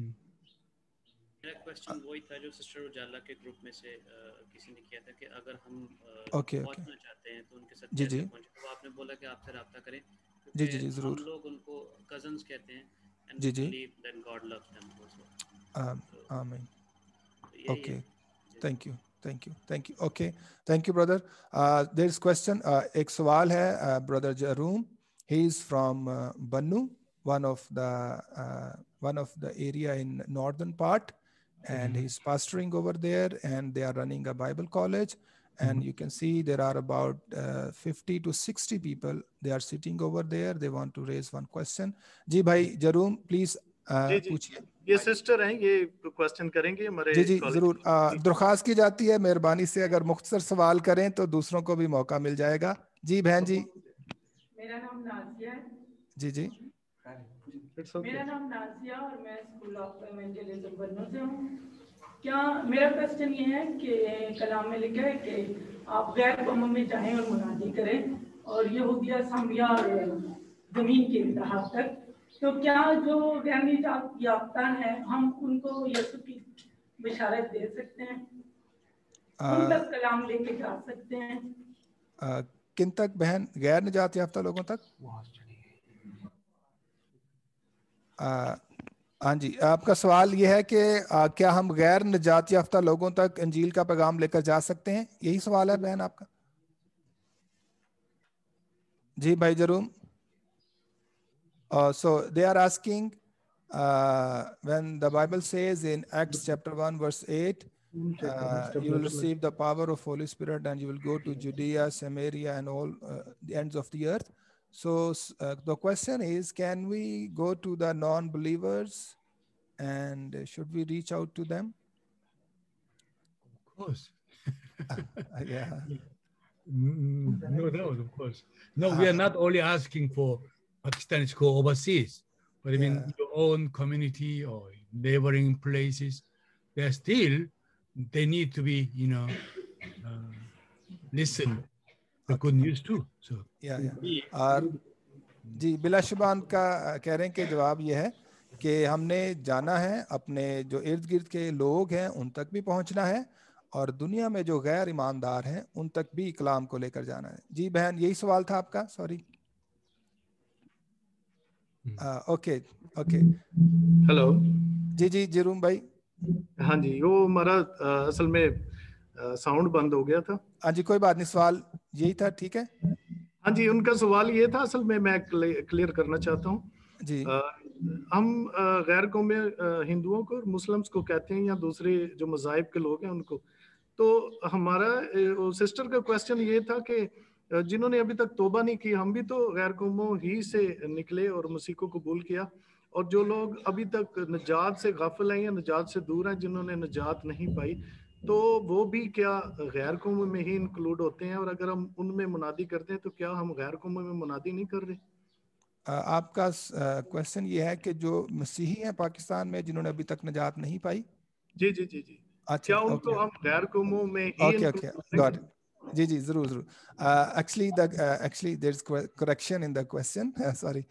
मेरा क्वेश्चन वही था जो सिस्टर उजाला के ग्रुप में से आ, किसी ने किया था कि अगर हम ओके okay, okay. चाहते हैं तो उनके साथ जी जी तो आपने बोला कि आप आपसे रब्ता करें जी जी जी जरूर लोग उनको कजन्स कहते हैं जी जी then God loves them also amen okay thank you thank you thank you okay thank you brother there is question एक सवाल है ब्रदर जरूम he is from Bannu one of the uh, one of the area in northern part and mm-hmm. he's pastoring over there and they are running a bible college and mm-hmm. you can see there are about uh, 50 to 60 people they are sitting over there they want to raise one question जी भाई जरूर please uh, पूछिए ये sister हैं ये question करेंगे हमारे जी जी जरूर दरख्वास्त की जाती है मेहरबानी से अगर मुख्तसर सवाल करें तो दूसरों को भी मौका मिल जाएगा जी बहन जी मेरा नाम नाजिया है जी जी okay. मेरा नाम नाजिया और मैं स्कूल ऑफ एवेंजलिज्म बन्नू से हूँ क्या मेरा क्वेश्चन ये है कि कलाम में लिखा है कि आप गैर कौमों में जाएं और मुनादी करें और ये हो गया समरिया ज़मीन के इंतहा तक तो क्या जो गैर याफ्ता है हम उनको यसु की बिशारत दे सकते हैं तक कलाम लेके जा सकते हैं किन तक बहन गैर निजात याफ्ता लोगों तक आ, हाँ जी आपका सवाल यह है कि क्या हम गैर निजात याफ्ता लोगों तक अंजील का पैगाम लेकर जा सकते हैं यही सवाल है बहन आपका जी भाई जरूर so they are asking when the Bible says in Acts chapter one verse eight you will receive the power of Holy Spirit and you will go to Judea Samaria and all the ends of the earth So uh, the question is, can we go to the non-believers and should we reach out to them? Of course. uh, yeah. No doubt, of course. No, we are ah. not only asking for Pakistanis go overseas, but I mean yeah. your own community or neighboring places. They're still, they need to be, you know, uh, listened the good news too. So yeah, yeah. और uh, जी बिलाशुबान का कह रहे हैं कि जवाब ये है कि हमने जाना है अपने जो इर्द गिर्द के लोग हैं उन तक भी पहुंचना है और दुनिया में जो गैर ईमानदार हैं उन तक भी इकलाम को लेकर जाना है जी बहन यही सवाल था आपका सॉरी ओके ओके हेलो जी जी जरूम भाई हाँ जी वो हमारा असल में साउंड बंद हो गया था हाँ जी कोई बात नहीं सवाल यही था ठीक है हाँ जी उनका सवाल ये था असल में मैं क्लियर करना चाहता हूँ जी आ, हम गैर कौम हिंदुओं को मुस्लिम्स को कहते हैं या दूसरे जो मजाहब के लोग हैं उनको तो हमारा सिस्टर का क्वेश्चन ये था कि जिन्होंने अभी तक तोबा नहीं की हम भी तो गैर कौमों ही से निकले और मसीह को कबूल किया और जो लोग अभी तक नजात से गाफिल हैं या नजात से दूर हैं जिन्होंने नजात नहीं पाई तो हम्म। वो भी क्या गैर कौम में ही इंक्लूड होते हैं और अगर हम उनमें मुनादी करते हैं तो क्या हम गैर कौम में मुनादी नहीं कर रहे आपका क्वेश्चन ये है कि जो मसीही हैं पाकिस्तान में जिन्होंने अभी तक निजात नहीं पाई जी जी जी जी अच्छा क्या उनको हम गैर कौमों में ओके ओके गॉट जी जी जरूर जरूर actually the actually there is correction in the question sorry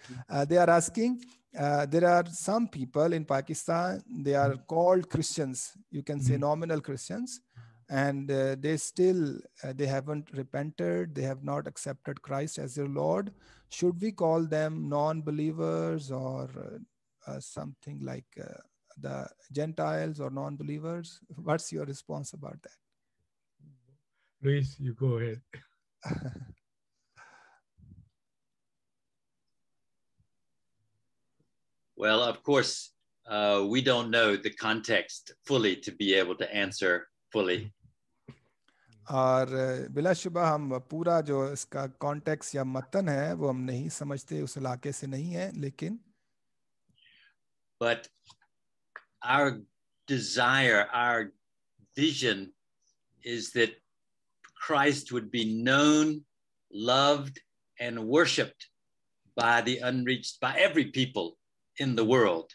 they are asking Uh, there are some people in Pakistan, they are hmm. called Christians, you can say hmm. nominal Christians, hmm. and uh, they still uh, they haven't repented they have not accepted christ as their lord should we call them non-believers or uh, uh something like uh, the gentiles or non-believers what's your response about that luis you go ahead Well, of course, uh, we don't know the context fully to be able to answer fully. और uh, बिलाशुबा हम पूरा जो इसका context या मतन है वो हम नहीं समझते but our desire our vision is that Christ would be known loved and worshiped by the unreached by every people in the world.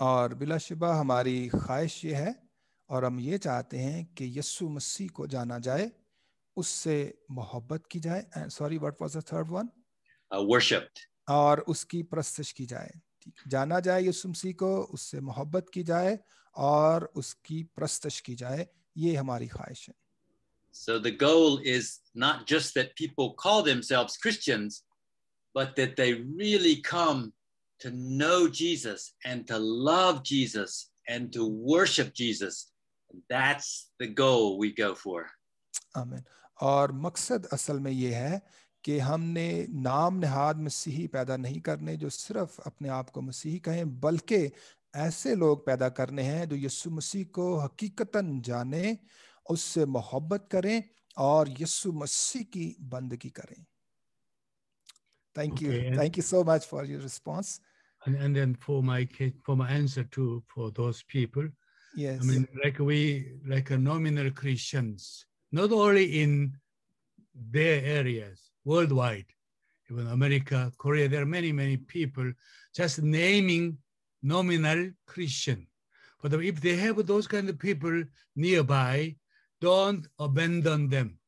और बिलाशिबा हमारी ख्वाहिश ये है और हम ये चाहते हैं कि यसु मसीह को जाना जाए उससे मोहब्बत की जाए sorry what was the third one worshipped और उसकी प्रस्तश की जाए जाना जाए यसु मसीह को उससे मोहब्बत की जाए और उसकी प्रस्तश की जाए ये हमारी ख्वाहिश है So the goal is not just that people call themselves Christians, but that they really come to know Jesus and to love Jesus and to worship Jesus. That's the goal we go for. Amen. और मकसद असल में ये है कि हमने नाम निहाद मसीही पैदा नहीं करने जो सिर्फ अपने आप को मसीही कहें बल्कि ऐसे लोग पैदा करने हैं जो यस्सु मसीह को हकीकतन जाने उससे मोहब्बत करें और यस्सु मसीह की बंदगी करें thank you thank you so much for your response and, and then for my for my answer to for those people. Yes. I mean, like we like nominal Christians, not only in their areas worldwide, even America, Korea. There are many many people just naming nominal Christian. But if they have those kind of people nearby, don't abandon them.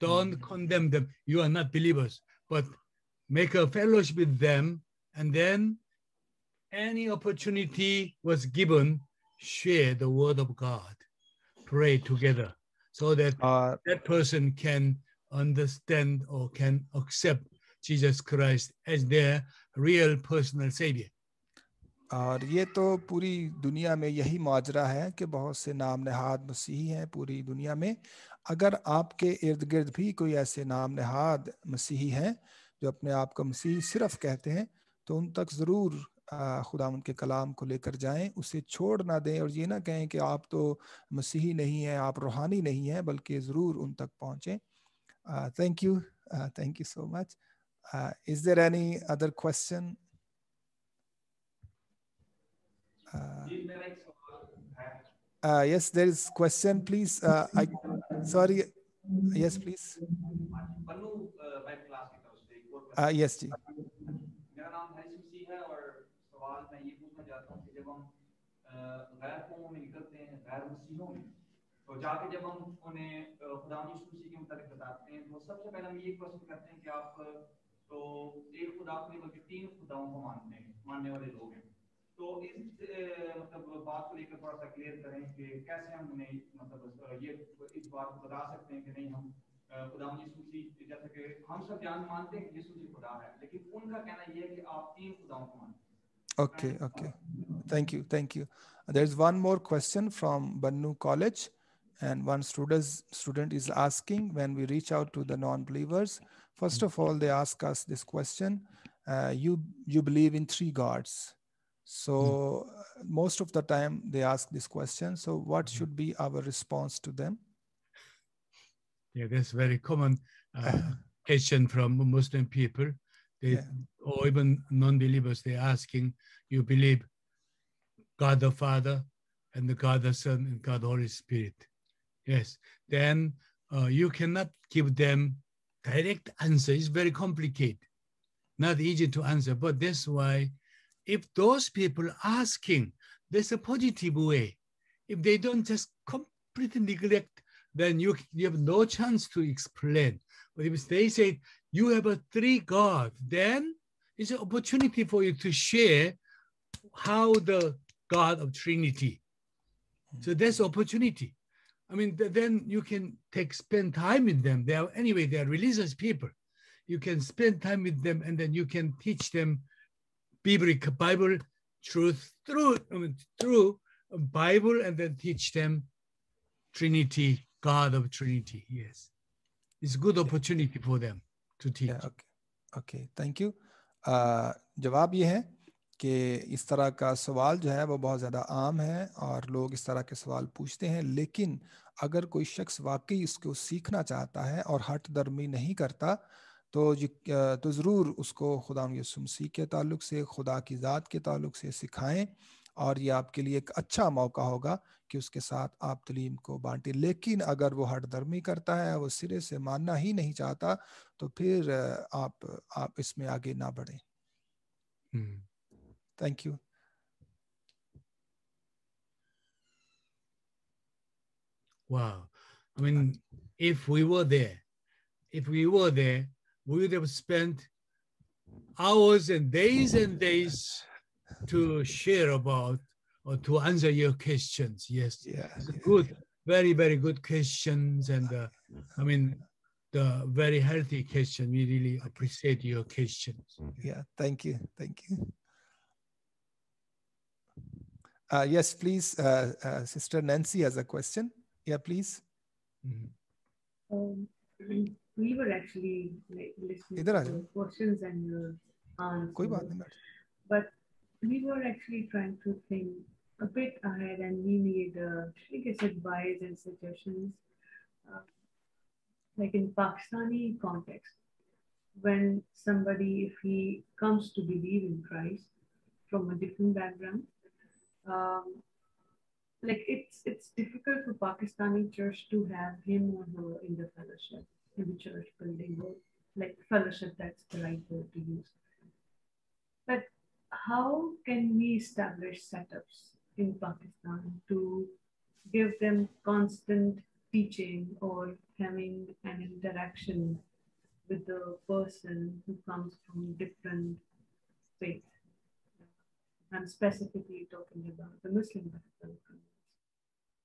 Don't mm condemn them. You are not believers, but make a fellowship with them and then any opportunity was given, share the word of God, pray together so that uh, that person can understand or can accept Jesus Christ as their real personal savior. और ये तो पूरी दुनिया में यही माजरा है कि बहुत से नाम नहाद मसीही हैं पूरी दुनिया में अगर आपके इर्द गिर्द भी कोई ऐसे नाम नहाद मसीही हैं जो अपने आप को मसीह सिर्फ कहते हैं तो उन तक ज़रूर खुदा उनके कलाम को लेकर जाएं उसे छोड़ ना दें और ये ना कहें कि आप तो मसीही नहीं हैं आप रूहानी नहीं हैं बल्कि ज़रूर उन तक पहुँचें thank you thank you so much is there any other question yes there is question please uh, i sorry yes please uh, yes ji गैर कौमों में निकलते हैं गैर मसीहों में तो जाके जब हम उन्हें खुदा मसीह के मुताबिक बताते हैं तो सबसे पहले हम ये क्वेश्चन करते हैं कि आप तो एक खुदा को नहीं बल्कि तीन खुदाओं को मानते हैं मानने वाले लोग हैं तो इस मतलब बात को लेकर थोड़ा सा क्लियर करें कि कैसे हम उन्हें मतलब ये इस बात को बता सकते हैं कि नहीं हम खुदा मसीह जैसे कि हम सब जान मानते हैं कि यीशु मसीह खुदा है लेकिन उनका कहना यह है कि आप तीन खुदाओं को मानते हैं Okay, okay. Thank you, thank you. There's one more question from Bannu College, and one student student is asking when we reach out to the non-believers. First of all, they ask us this question: uh, You you believe in three gods? So mm. most of the time they ask this question. So what hmm. should be our response to them? Yeah, that's very common uh, question from Muslim people. They, yeah. Or even non-believers, they're asking, you believe God the Father and the God the Son and God the Holy Spirit. Yes. Then uh, you cannot give them direct answer. It's very complicated, not easy to answer. But that's why if those people asking, there's a positive way. If they don't just completely neglect, then you, you have no chance to explain. But if they say, you have a three God, then it's an opportunity for you to share how the God of Trinity. So that's opportunity. I mean, th then you can take spend time with them. They are anyway, they are religious people. You can spend time with them, and then you can teach them biblical Bible truth through I mean, through Bible, and then teach them Trinity, God of Trinity. Yes, it's a good opportunity for them. to teach. Yeah, okay thank you जवाब ये है कि इस तरह का सवाल जो है वो बहुत ज़्यादा आम है और लोग इस तरह के सवाल पूछते हैं लेकिन अगर कोई शख्स वाकई इसको सीखना चाहता है और हट दर्मी नहीं करता तो तो ज़रूर उसको खुदा यसुमसी के ताल्लुक से खुदा की ज़ात के ताल्लुक से सिखाएं और ये आपके लिए एक अच्छा मौका होगा कि उसके साथ आप तलीम को बांटें लेकिन अगर वो हट दर्मी करता है वो सिरे से मानना ही नहीं चाहता तो फिर आप आप इसमें आगे ना Thank you. Wow. I mean, if we were there, if we were there, we would have spent hours and days and days to share about or to answer your questions. Yes. yes. Good. Very, very good questions. And uh, I mean, the very healthy question. We really appreciate your questions. Mm-hmm. Yeah, thank you. Thank you. Uh, yes, please, uh, uh, Sister Nancy has a question. Yeah, please. Mm -hmm. um, we were actually like, listening to questions and your answers, but we were actually trying to think a bit ahead, and we need, uh, I guess, advice and suggestions uh, like in Pakistani context, when somebody, if he comes to believe in Christ from a different background, um, like it's it's difficult for Pakistani church to have him or her in the fellowship in the church building or like fellowship that's the right word to use. But how can we establish setups in Pakistan to give them constant teaching or having an interaction with the person who comes from different faith. I'm specifically talking about the Muslim background,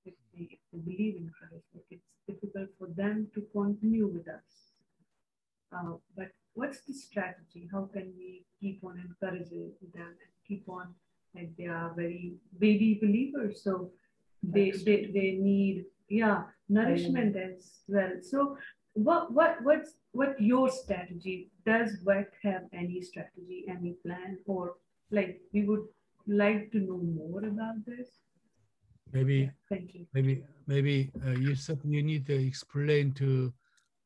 if they, if they believe in Christ, like it's difficult for them to continue with us. Uh, but what's the strategy? How can we keep on encouraging them and keep on like they are very baby believers, so they, they, they need yeah nourishment um, as well so what what what's what your strategy does WEC have any strategy any plan or like we would like to know more about this maybe thank you maybe maybe uh, you you need to explain to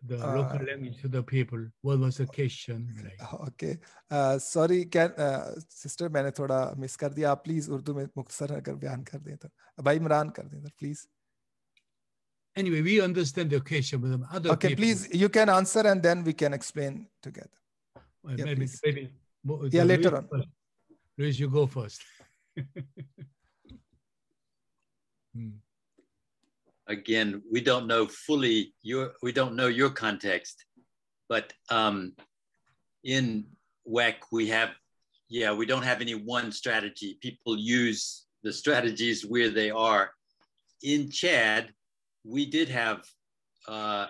the uh, local language to the people what was the question like? okay uh, sorry can uh, sister मैंने थोड़ा miss कर दिया आप please Urdu में मुख्तसर अगर बयान कर दें तो भाई इमरान कर please anyway, we understand the occasion with them. Other okay, people. please, you can answer and then we can explain together. Well, yeah, maybe, please. maybe. Yeah, Luis later on. Luis, you go first. Hmm. Again, we don't know fully your, we don't know your context, but um, in WEC, we have, yeah, we don't have any one strategy. People use the strategies where they are. In Chad, we did have uh,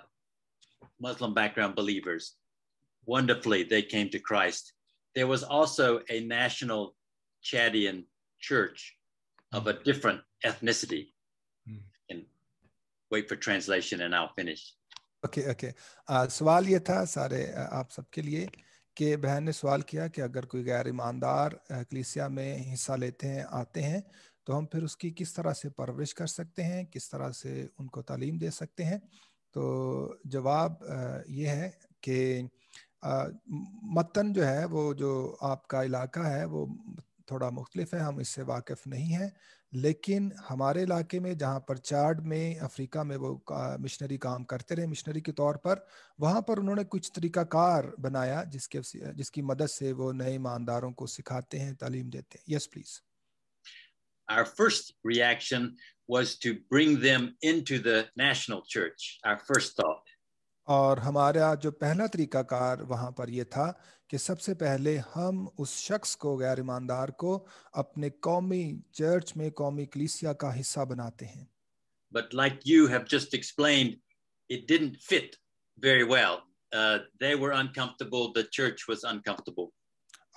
Muslim background believers. Wonderfully, they came to Christ. There was also a national Chadian church of a different ethnicity. Mm. And wait for translation and I'll finish. Okay okay, okay okay. uh, सवाल ये था सारे uh, आप सबके लिए कि बहन ने सवाल किया कि अगर कोई गैर ईमानदार uh, कलिसिया में हिस्सा लेते हैं आते हैं तो हम फिर उसकी किस तरह से परवरिश कर सकते हैं किस तरह से उनको तालीम दे सकते हैं तो जवाब ये है कि मतन जो है वो जो आपका इलाका है वो थोड़ा मुख्तलिफ है हम इससे वाकिफ़ नहीं हैं लेकिन हमारे इलाके में जहाँ पर चार्ड में अफ्रीका में वो मिशनरी काम करते रहे मिशनरी के तौर पर वहाँ पर उन्होंने कुछ तरीकाकार बनाया जिसके जिसकी मदद से वो नए ईमानदारों को सिखाते हैं तालीम देते हैं yes please our first reaction was to bring them into the national church, our first thought. और हमारा जो पहला तरीकाकार वहां पर यह था कि सबसे पहले हम उस शख्स को गैर ईमानदार को अपने कौमी चर्च में कौमी कलीसिया का हिस्सा बनाते हैं But like you have just explained, it didn't fit very well. Uh, they were uncomfortable, the church was uncomfortable.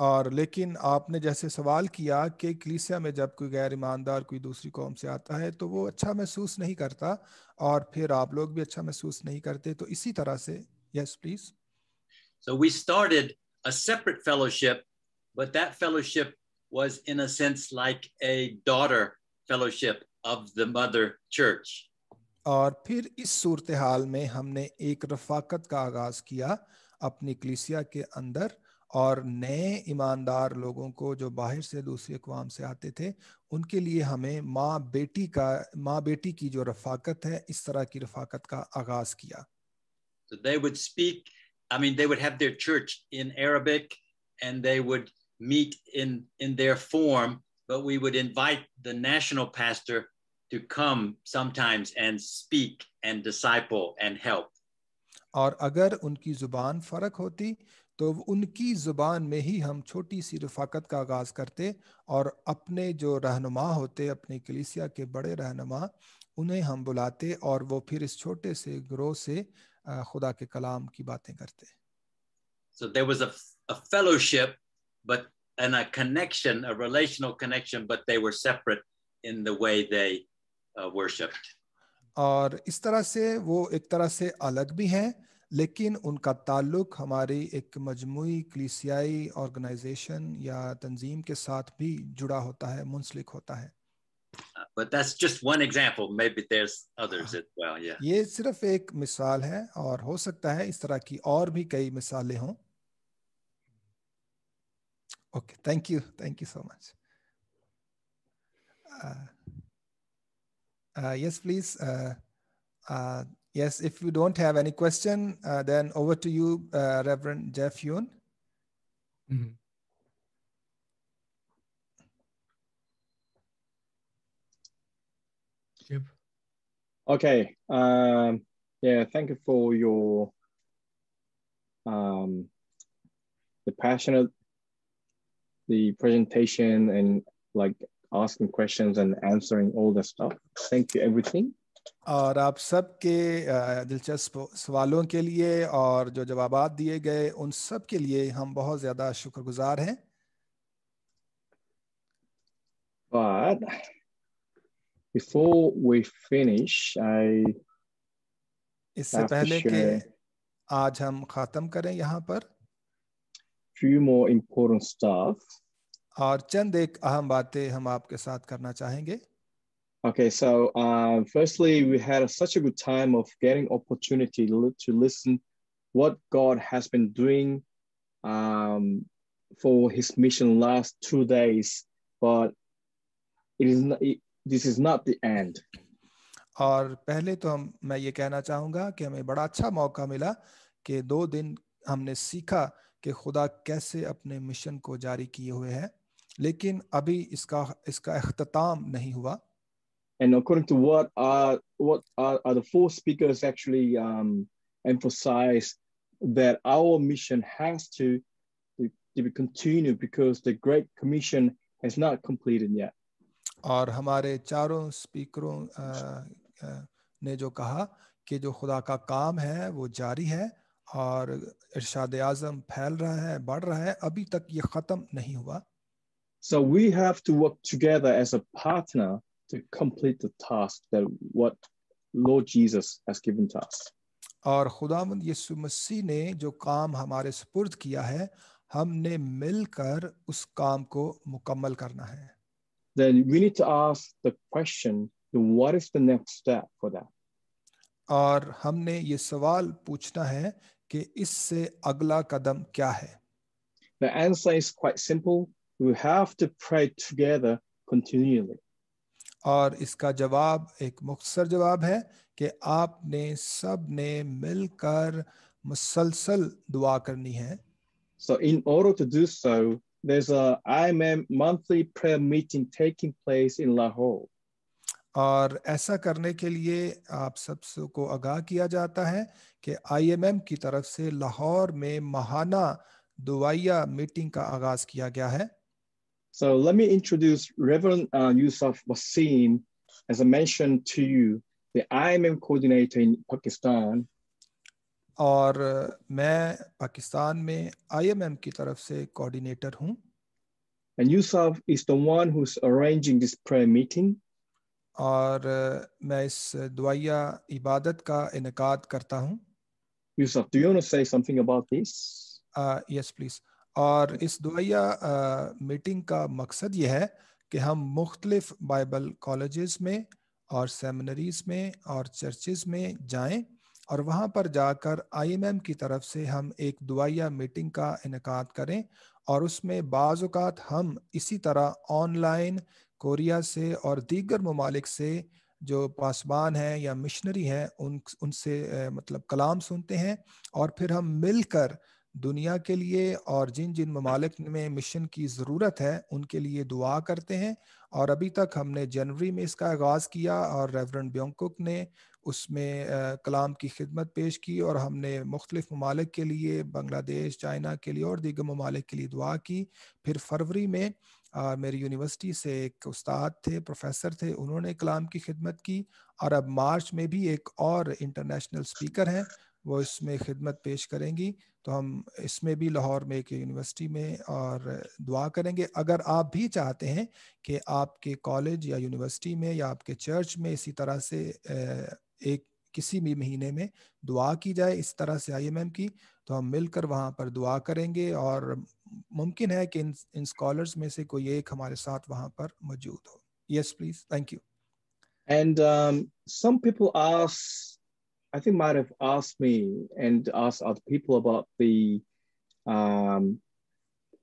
और लेकिन आपने जैसे सवाल किया कि कलीसिया में जब कोई गैर ईमानदार कोई दूसरी कौम से आता है तो वो अच्छा महसूस नहीं करता और फिर आप लोग भी अच्छा महसूस नहीं करते तो इसी तरह से yes please so we started a separate fellowship but that fellowship was in a sense like a daughter fellowship of the mother church और फिर इस सूरत हाल में हमने एक रफाकत का आगाज किया अपनी कलीसिया के अंदर और नए ईमानदार लोगों को जो बाहर से दूसरे अकवाम से आते थे उनके लिए हमें माँ बेटी का माँ बेटी की जो रफाकत है इस तरह की रफाकत का आगाज किया so they would speak i mean they would have their church in arabic and they would meet in in their form but we would invite the national pastor to come sometimes and speak and disciple and help और अगर उनकी जुबान फर्क होती तो उनकी ज़ुबान में ही हम छोटी सी रफाकत का आगाज़ करते और अपने जो रहनुमा होते अपने कलिसिया के बड़े रहनुमा उन्हें हम बुलाते और वो फिर इस छोटे से ग्रोह से खुदा के कलाम की बातें करते So there was a, a fellowship but and a connection, a relational connection, but they were separate in the way they uh, worshipped. और इस तरह से वो एक तरह से अलग भी हैं लेकिन उनका ताल्लुक हमारी एक मजमू क्लिसियाई ऑर्गेनाइजेशन या तंजीम के साथ भी जुड़ा होता है मुंसलिक होता है uh, But that's just one example. Maybe there's others as well. Yeah. ये सिर्फ एक मिसाल है और हो सकता है इस तरह की और भी कई मिसालें हों okay thank you thank you so much yes please Yes, if you don't have any question, uh, then over to you, uh, Reverend Jeff Yoon. Mm -hmm. Yep. Okay. Um, yeah, thank you for your um, the passionate the presentation and like asking questions and answering all the stuff. Thank you everything. और आप सब के दिलचस्प सवालों के लिए और जो जवाब दिए गए उन सब के लिए हम बहुत ज़्यादा शुक्रगुजार हैं But before we finish, I इससे पहले कि आज हम ख़त्म करें यहाँ पर few more important stuff. और चंद एक अहम बातें हम आपके साथ करना चाहेंगे Okay, so uh, firstly, we had such a good time of getting opportunity to listen what God has been doing um, for His mission last two days, but it is not, it, this is not the end. और पहले तो हम मैं ये कहना चाहूँगा कि हमें बड़ा अच्छा मौका मिला कि दो दिन हमने सीखा कि खुदा कैसे अपने मिशन को जारी किए हुए है लेकिन अभी इसका इसका अख्ताम नहीं हुआ and according to what are what are, are the four speakers actually um, emphasized that our mission has to, to, be continued because the Great Commission has not completed yet. और हमारे चारों स्पीकरों uh, uh, ने जो कहा कि जो खुदा का काम है वो जारी है और इरशाद आजम फैल रहा है बढ़ रहा है अभी तक ये खत्म नहीं हुआ So we have to work together as a partner to complete the task that what Lord Jesus has given to us. और खुदावंद यीशु मसीह ने जो काम हमारे सुपुर्द किया है हमने मिलकर उस काम को मुकम्मल करना है Then we need to ask the question, what is the next step for that? और हमने ये सवाल पूछना है कि इससे अगला कदम क्या है The answer is quite simple. We have to pray together continually. और इसका जवाब एक मुख्तर जवाब है कि आपने सब ने मिलकर मुसलसल दुआ करनी है So in order there's a IMM monthly prayer meeting taking place in Lahore. और ऐसा करने के लिए आप सब को आगाह किया जाता है कि आईएमएम की तरफ से लाहौर में महाना दुआया मीटिंग का आगाज किया गया है So let me introduce Reverend uh, Yusuf Wasim, as I mentioned to you, the IMM coordinator in Pakistan. और uh, मैं पाकिस्तान में IMM की तरफ से कोऑर्डिनेटर हूं And Yusuf is the one who's arranging this prayer meeting. और uh, मैं इस दुआया इबादत का इनकाद करता हूं Yusuf, do you want to say something about this? Uh, yes, please. और इस दुआया मीटिंग का मकसद यह है कि हम मुख्तलिफ बाइबल कॉलेजेस में और सेमिनरीज में और चर्चेज में जाएं और वहाँ पर जाकर आईएमएम की तरफ से हम एक दुआया मीटिंग का इनका करें और उसमें बाज़ात हम इसी तरह ऑनलाइन कोरिया से और दीगर ममालिक से जो पासबान हैं या मिशनरी हैं उन उनसे मतलब कलाम सुनते हैं और फिर हम मिलकर दुनिया के लिए और जिन जिन ममालिक में मिशन की ज़रूरत है उनके लिए दुआ करते हैं और अभी तक हमने जनवरी में इसका आगाज़ किया और रेवरन ब्योंकुक ने उसमें कलाम की खिदमत पेश की और हमने मुख्तलिफ ममालिक के लिए बांग्लादेश चाइना के लिए और दीगर ममालिक के लिए दुआ की फिर फरवरी में आ, मेरी यूनिवर्सिटी से एक उस्ताद थे प्रोफेसर थे उन्होंने कलाम की खिदमत की और अब मार्च में भी एक और इंटरनेशनल स्पीकर हैं वो इसमें खिदमत पेश करेंगी तो हम इसमें भी लाहौर में एक यूनिवर्सिटी में और दुआ करेंगे अगर आप भी चाहते हैं कि आपके कॉलेज या यूनिवर्सिटी में या आपके चर्च में इसी तरह से एक किसी भी महीने में दुआ की जाए इस तरह से आई की तो हम मिलकर वहाँ पर दुआ करेंगे और मुमकिन है कि इन इन स्कॉलर्स में से कोई एक हमारे साथ वहाँ पर मौजूद हो yes please thank you and some people ask I think might have asked me and asked other people about the um,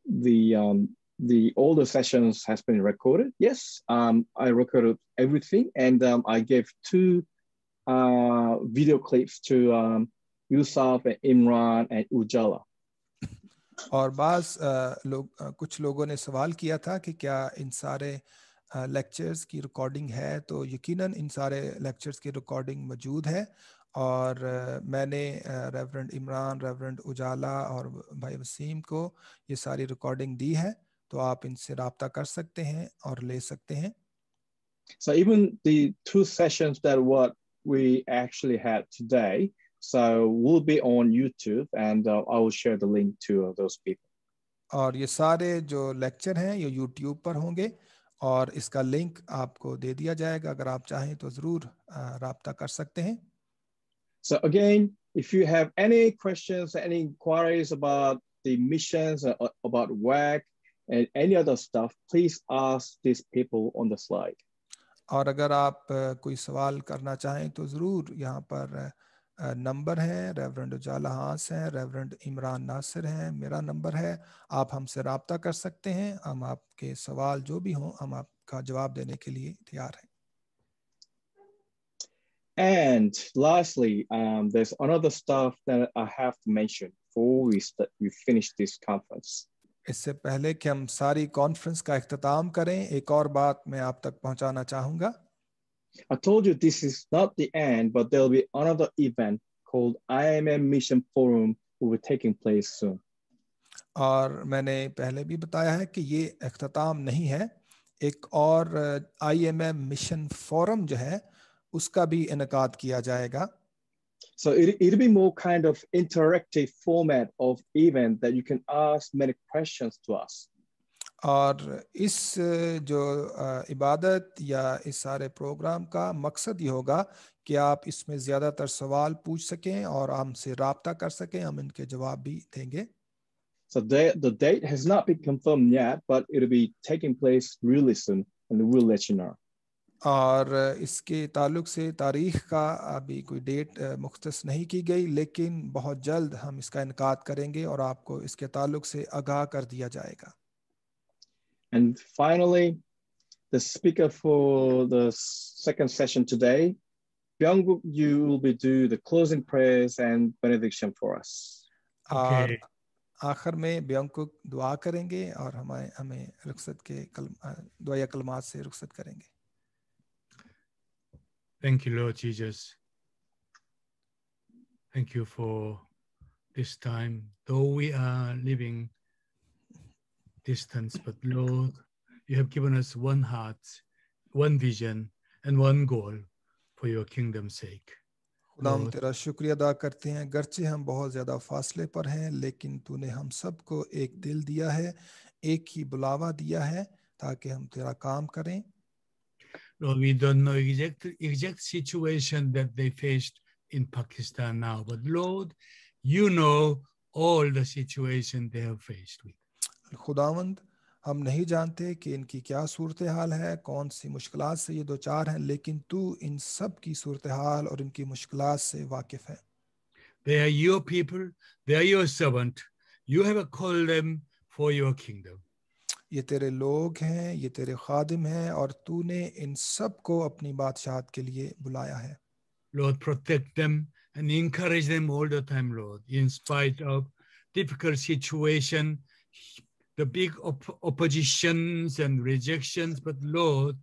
the um, the all the sessions has been recorded. Yes, um, I recorded everything, and um, I gave two uh, video clips to um, Yusuf and Imran and Ujala. और बाज लोग कुछ लोगों ने सवाल किया था कि क्या इन सारे लेक्चर्स की रिकॉर्डिंग है तो यकीनन इन सारे लेक्चर्स की रिकॉर्डिंग मौजूद है और मैंने रेवरेंड इमरान रेवरेंड उजाला और भाई वसीम को ये सारी रिकॉर्डिंग दी है तो आप इनसे रबता कर सकते हैं और ले सकते हैं So even the two sessions that what we actually had today, so will be on YouTube, and uh, I will share the link to uh, those people. और ये सारे जो lecture हैं ये YouTube पर होंगे और इसका link आपको दे दिया जाएगा अगर आप चाहें तो ज़रूर रबता कर सकते हैं So again, if you have any questions, any inquiries about the missions, uh, uh, about work, and any other stuff, please ask these people on the slide. और अगर आप uh, कोई सवाल करना चाहें तो ज़रूर यहाँ पर नंबर हैं रेवरेंड उजाला हास हैं रेवरेंड इमरान नासिर हैं मेरा नंबर है आप हमसे रबता कर सकते हैं हम आपके सवाल जो भी हों हम आपका जवाब देने के लिए तैयार हैं and lastly, um, there's another stuff that I have to mention before we, start, we finish this conference. इससे पहले कि हम सारी कॉन्फ्रेंस का अख्ताम करें एक और बात मैं आप तक पहुंचाना चाहूंगा I told you this is not the end, but there'll be another event called IMM Mission Forum will be taking place soon. और मैंने पहले भी बताया है कि ये अख्ताम नहीं है एक और आई एम एम जो है उसका भी इनका किया जाएगा So it, it'll be more kind of interactive format of event that you can ask many questions to us. और इस जो इबादत या इस सारे प्रोग्राम का मकसद ये होगा कि आप इसमें ज़्यादातर सवाल पूछ सकें और हमसे रबता कर सकें हम इनके जवाब भी देंगे So the, the date has not been confirmed yet, but it'll be taking place really soon, and we'll let you know. और इसके ताल्लुक से तारीख का अभी कोई डेट मुख्त नहीं की गई लेकिन बहुत जल्द हम इसका इनका करेंगे और आपको इसके ताल्लुक से आगाह कर दिया जाएगा And finally, the speaker for the second session today, Byung-guk Yu will be do the closing prayers and benediction for us. और आखिर में ब्यंकुक दुआ करेंगे और हमें हमें रुखसत के कल दुआया कलमात से रुखसत करेंगे Thank you, Lord Jesus. Thank you for this time. Though we are living distance, but Lord, you have given us one heart, one vision, and one goal for your kingdom's sake. खुदा हम तेरा शुक्रिया अदा करते हैं गरचे हम बहुत ज़्यादा फासले पर हैं लेकिन तूने हम सबको एक दिल दिया है एक ही बुलावा दिया है ताकि हम तेरा काम करें or we don't know exact exact situation that they faced in Pakistan now. But Lord, you know all the situation they have faced with. खुदावंद हम नहीं जानते कि इनकी क्या सूरत हाल है कौन सी मुश्किल से ये दो चार हैं लेकिन तू इन सब की सूरत हाल और इनकी मुश्किल से वाकिफ है They are your people, they are your servant. You have called them for your kingdom. ये तेरे लोग हैं ये तेरे खादिम हैं और तूने इन सब को अपनी बादशाहत के लिए बुलाया है Lord protect them and encourage them all the time Lord in spite of difficult situation the big op- oppositions and rejections but Lord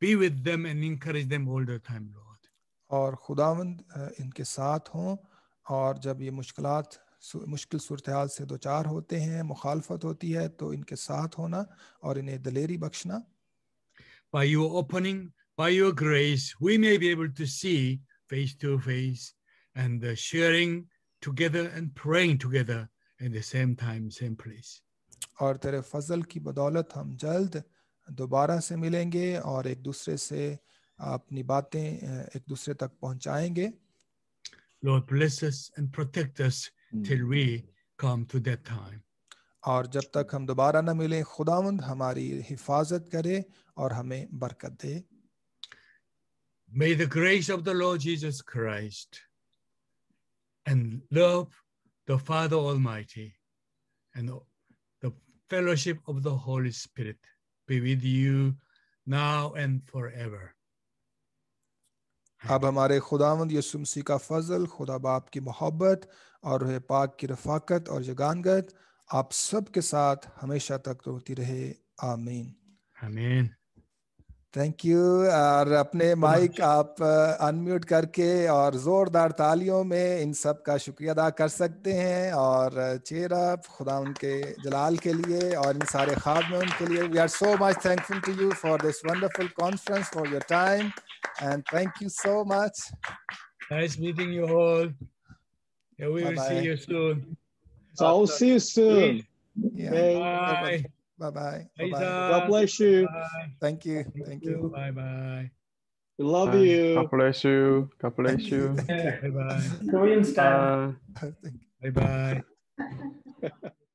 be with them and encourage them all the time Lord और खुदावंद इनके साथ हों और जब ये मुश्किलात मुश्किल सूरत हाल से दो चार होते हैं मुखालफत होती है तो इनके साथ होना और इन्हें दलेरी बख्शना By your opening, by your grace, we may be able to see face to face and the sharing together and praying together in the same time, same place. और तेरे फजल की बदौलत हम जल्द दोबारा से मिलेंगे और एक दूसरे से अपनी बातें एक दूसरे तक पहुंचाएंगे Lord bless us and protect us till hmm. we come to that time. और जब तक हम दोबारा न मिलें खुदावंद हमारी हिफाजत करे और हमें बरकत दे May the grace of the Lord Jesus Christ and love the Father Almighty and the fellowship of the Holy Spirit be with you now and forever. अब हमारे खुदावंद यसुमसी का फजल खुदा बाप की मोहब्बत और रूह पाक की रफाकत और जगानगत आप सब के साथ हमेशा तक होती रहे आमीन आमीन थैंक यू और अपने माइक आप अनम्यूट करके और जोरदार तालियों में इन सब का शुक्रिया अदा कर सकते हैं और चेहरा खुदा उनके जलाल के लिए और इन सारे ख्वाब में उनके लिए we are so much thankful to you for this wonderful conference for your time and thank you so much nice meeting you all we will see you soon so i'll see you soon Bye bye. God bless you. Bye. Thank you. Thank you. Bye bye. We love bye. you. God bless you. God bless you. bye bye. Korean style. Bye bye.